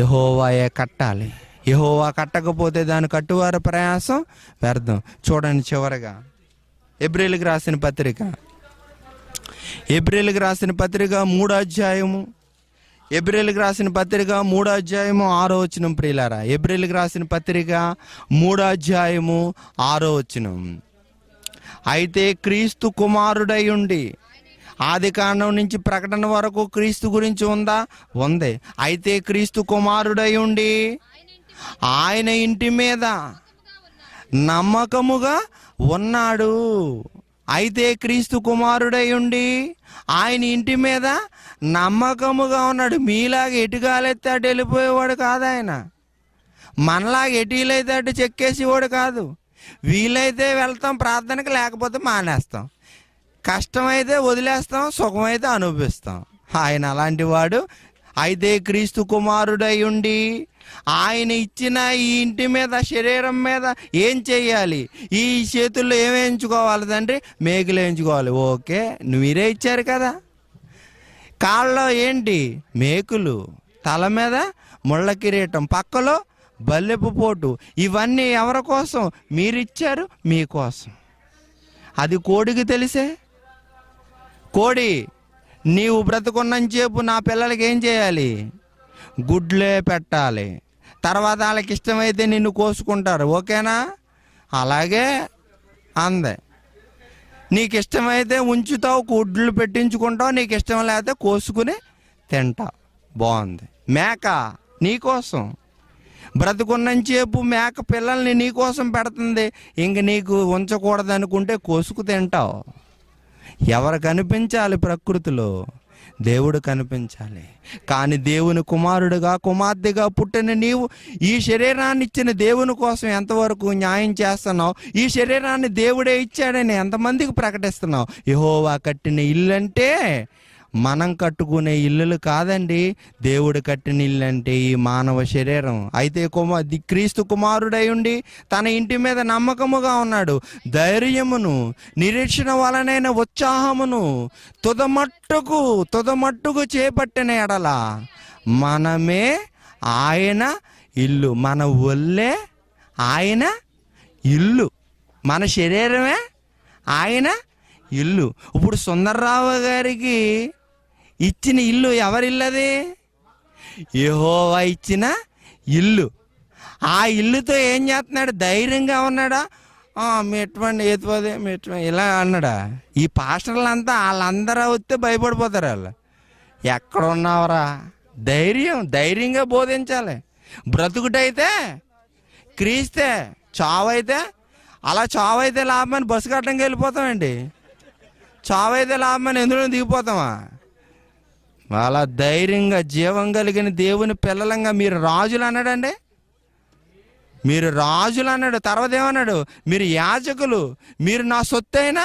యహోవాయే కట్టాలి యహోవా కట్టకపోతే దాన్ని కట్టువారు ప్రయాసం వ్యర్థం చూడండి చివరగా ఏప్రిల్కి రాసిన పత్రిక ఏప్రిల్కి రాసిన పత్రిక మూడో అధ్యాయము ఎబ్రిల్కి రాసిన పత్రిక మూడో అధ్యాయము ఆరో వచ్చిన ప్రియులారా ఎబ్రిల్కి రాసిన పత్రిక మూడో అధ్యాయము ఆరో వచ్చిన అయితే క్రీస్తు కుమారుడై ఉండి ఆది కాండం నుంచి ప్రకటన వరకు క్రీస్తు గురించి ఉందా ఉంది అయితే క్రీస్తు కుమారుడై ఉండి ఆయన ఇంటి మీద నమ్మకముగా ఉన్నాడు అయితే క్రీస్తు కుమారుడై ఉండి ఆయన ఇంటి మీద నమ్మకముగా ఉన్నాడు మీలాగా ఎటుకాలెత్తే అటు వెళ్ళిపోయేవాడు కాదు ఆయన మనలాగా ఎటీలైతే అటు చెక్కేసేవాడు కాదు వీలైతే వెళ్తాం ప్రార్థనకి లేకపోతే మానేస్తాం కష్టమైతే వదిలేస్తాం సుఖమైతే అనుభవిస్తాం ఆయన అలాంటి వాడు అయితే క్రీస్తు కుమారుడై ఉండి ఆయన ఇచ్చిన ఈ ఇంటి మీద శరీరం మీద ఏం చేయాలి ఈ చేతుల్లో ఏమేయించుకోవాలి తండ్రి మేకులు వేయించుకోవాలి ఓకే మీరే ఇచ్చారు కదా కాళ్ళలో ఏంటి మేకులు తల మీద ముళ్ళ కిరీటం పక్కలో బల్లెపు పోటు ఇవన్నీ ఎవరి కోసం మీరిచ్చారు మీకోసం అది కోడికి తెలిసే కోడి నీవు బ్రతుకున్నంచేపు నా పిల్లలకి ఏం చేయాలి గుడ్లే పెట్టాలి తర్వాత వాళ్ళకి ఇష్టమైతే నిన్ను కోసుకుంటారు ఓకేనా అలాగే అంది నీకు ఇష్టమైతే ఉంచుతావు గుడ్లు పెట్టించుకుంటావు నీకు ఇష్టం లేకపోతే కోసుకుని తింటావు బాగుంది మేక నీకోసం బ్రతుకున్నంచేపు మేక పిల్లల్ని నీకోసం పెడుతుంది ఇంక నీకు ఉంచకూడదనుకుంటే కోసుకు తింటావు ఎవరు కనిపించాలి ప్రకృతిలో దేవుడు కనిపించాలి కానీ దేవుని కుమారుడుగా కుమార్తెగా పుట్టిన నీవు ఈ శరీరాన్ని ఇచ్చిన దేవుని కోసం ఎంతవరకు న్యాయం చేస్తున్నావు ఈ శరీరాన్ని దేవుడే ఇచ్చాడని ఎంతమందికి ప్రకటిస్తున్నావు యహోవా కట్టిన ఇల్లంటే మనం కట్టుకునే ఇల్లులు కాదండి దేవుడు కట్టిన ఇల్లు అంటే ఈ మానవ శరీరం అయితే కుమార్ క్రీస్తు కుమారుడై ఉండి తన ఇంటి మీద నమ్మకముగా ఉన్నాడు ధైర్యమును నిరీక్షణ వలనైన ఉత్సాహమును తుదమట్టుకు తుదమట్టుకు చేపట్టిన ఎడల మనమే ఆయన ఇల్లు మన ఒళ్ళే ఆయన ఇల్లు మన శరీరమే ఆయన ఇల్లు ఇప్పుడు సుందర్రావు గారికి ఇచ్చిన ఇల్లు ఎవరిల్లది యహోవా ఇచ్చిన ఇల్లు ఆ ఇల్లుతో ఏం చేస్తున్నాడు ధైర్యంగా ఉన్నాడా మెట్టుమండి ఏతిపోదే మెట్టుపండి ఇలా అన్నాడా ఈ పాస్టర్లంతా వాళ్ళందరూ వస్తే భయపడిపోతారు వాళ్ళు ఎక్కడ ఉన్నావరా ధైర్యం ధైర్యంగా బోధించాలి బ్రతుకుటైతే క్రీస్తే చావైతే అలా చావైతే లాభమని బస్సు కట్టడానికి వెళ్ళిపోతామండి చావైతే లాభమని ఎందులో దిగిపోతామా అలా ధైర్యంగా జీవం కలిగిన దేవుని పిల్లలంగా మీరు రాజులు అన్నాడండి మీరు రాజులు అన్నాడు తర్వాత ఏమన్నాడు మీరు యాజకులు మీరు నా సొత్తు అయినా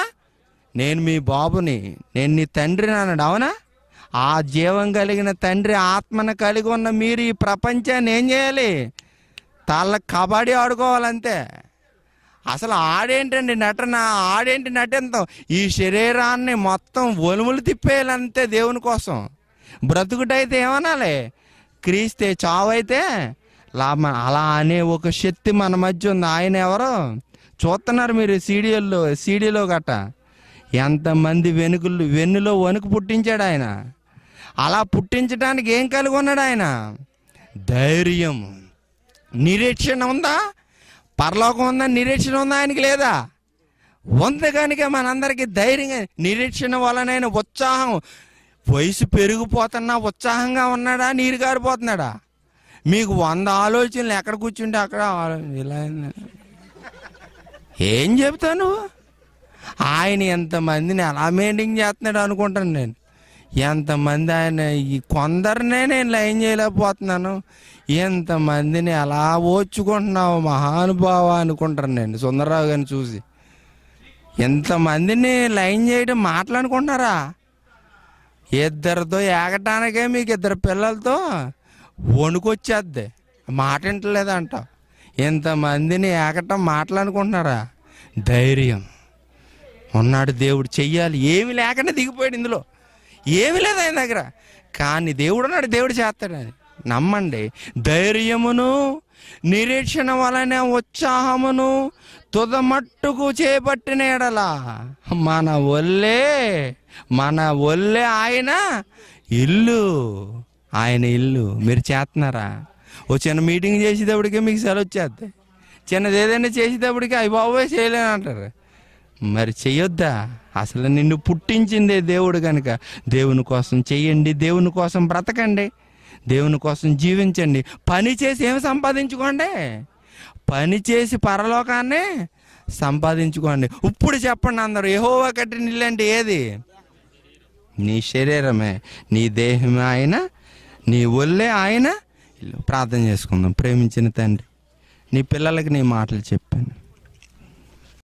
నేను మీ బాబుని నేను నీ తండ్రిని అన్నాడు అవునా ఆ జీవం కలిగిన తండ్రి ఆత్మను కలిగి ఉన్న మీరు ఈ ప్రపంచాన్ని ఏం చేయాలి తల కబడ్డీ ఆడుకోవాలంతే అసలు ఆడేంటండి నటన ఆడేంటి నటంతో ఈ శరీరాన్ని మొత్తం ఒలుములు తిప్పేయాలంతే దేవుని కోసం బ్రతుకుటైతే ఏమనాలి క్రీస్తే చావైతే లాభ అలా అనే ఒక శక్తి మన మధ్య ఉంది ఆయన ఎవరో చూస్తున్నారు మీరు సీడియల్లో సీడీలో గట్ట ఎంతమంది వెనుకలు వెన్నులో వణుకు పుట్టించాడు ఆయన అలా పుట్టించడానికి ఏం కలిగి ఉన్నాడు ఆయన ధైర్యం నిరీక్షణ ఉందా పరలోకం ఉందా నిరీక్షణ ఉందా ఆయనకి లేదా ఉంది కనుక మనందరికీ ధైర్యంగా నిరీక్షణ వలనైన ఉత్సాహం వయసు పెరిగిపోతున్నా ఉత్సాహంగా ఉన్నాడా నీరు గారిపోతున్నాడా మీకు వంద ఆలోచనలు ఎక్కడ కూర్చుంటే అక్కడ ఇలా ఏం చెప్తాను ఆయన ఎంతమందిని ఎలా మెయింటైన్ చేస్తున్నాడు అనుకుంటాను నేను ఎంతమంది ఆయన ఈ కొందరినే నేను లైన్ చేయలేకపోతున్నాను ఎంతమందిని ఎలా ఓచుకుంటున్నావు మహానుభావ అనుకుంటాను నేను సుందరరావు గారిని చూసి ఎంతమందిని లైన్ చేయడం మాట్లాడుకుంటారా ఇద్దరితో ఏగటానికే మీకు ఇద్దరు పిల్లలతో వణుకొచ్చేద్ది మాట వింటలేదంట ఇంతమందిని ఏగటం మాట్లాడుకుంటున్నారా ధైర్యం ఉన్నాడు దేవుడు చెయ్యాలి ఏమి లేకుండా దిగిపోయాడు ఇందులో ఏమి లేదు ఆయన దగ్గర కానీ దేవుడు ఉన్నాడు దేవుడు చేస్తాడని నమ్మండి ధైర్యమును నిరీక్షణ వలన ఉత్సాహమును తుదమట్టుకు చేపట్టిన ఎడల మన ఒల్లే మన ఒళ్ళే ఆయన ఇల్లు ఆయన ఇల్లు మీరు చేస్తున్నారా ఓ చిన్న మీటింగ్ చేసేటప్పటికే మీకు సెలవు వచ్చేద్ది చిన్నది ఏదైనా చేసేటప్పటికి అవి బాబోయ్ చేయలేని అంటారు మరి చెయ్యొద్దా అసలు నిన్ను పుట్టించిందే దేవుడు కనుక దేవుని కోసం చెయ్యండి దేవుని కోసం బ్రతకండి దేవుని కోసం జీవించండి పని చేసి ఏమి సంపాదించుకోండి పని చేసి పరలోకాన్ని సంపాదించుకోండి ఇప్పుడు చెప్పండి అందరూ ఏహో ఒకటి నిల్లండి ఏది నీ శరీరమే నీ దేహమే ఆయన నీ ఒళ్ళే ఆయన ప్రార్థన చేసుకుందాం ప్రేమించిన తండ్రి నీ పిల్లలకి నీ మాటలు చెప్పాను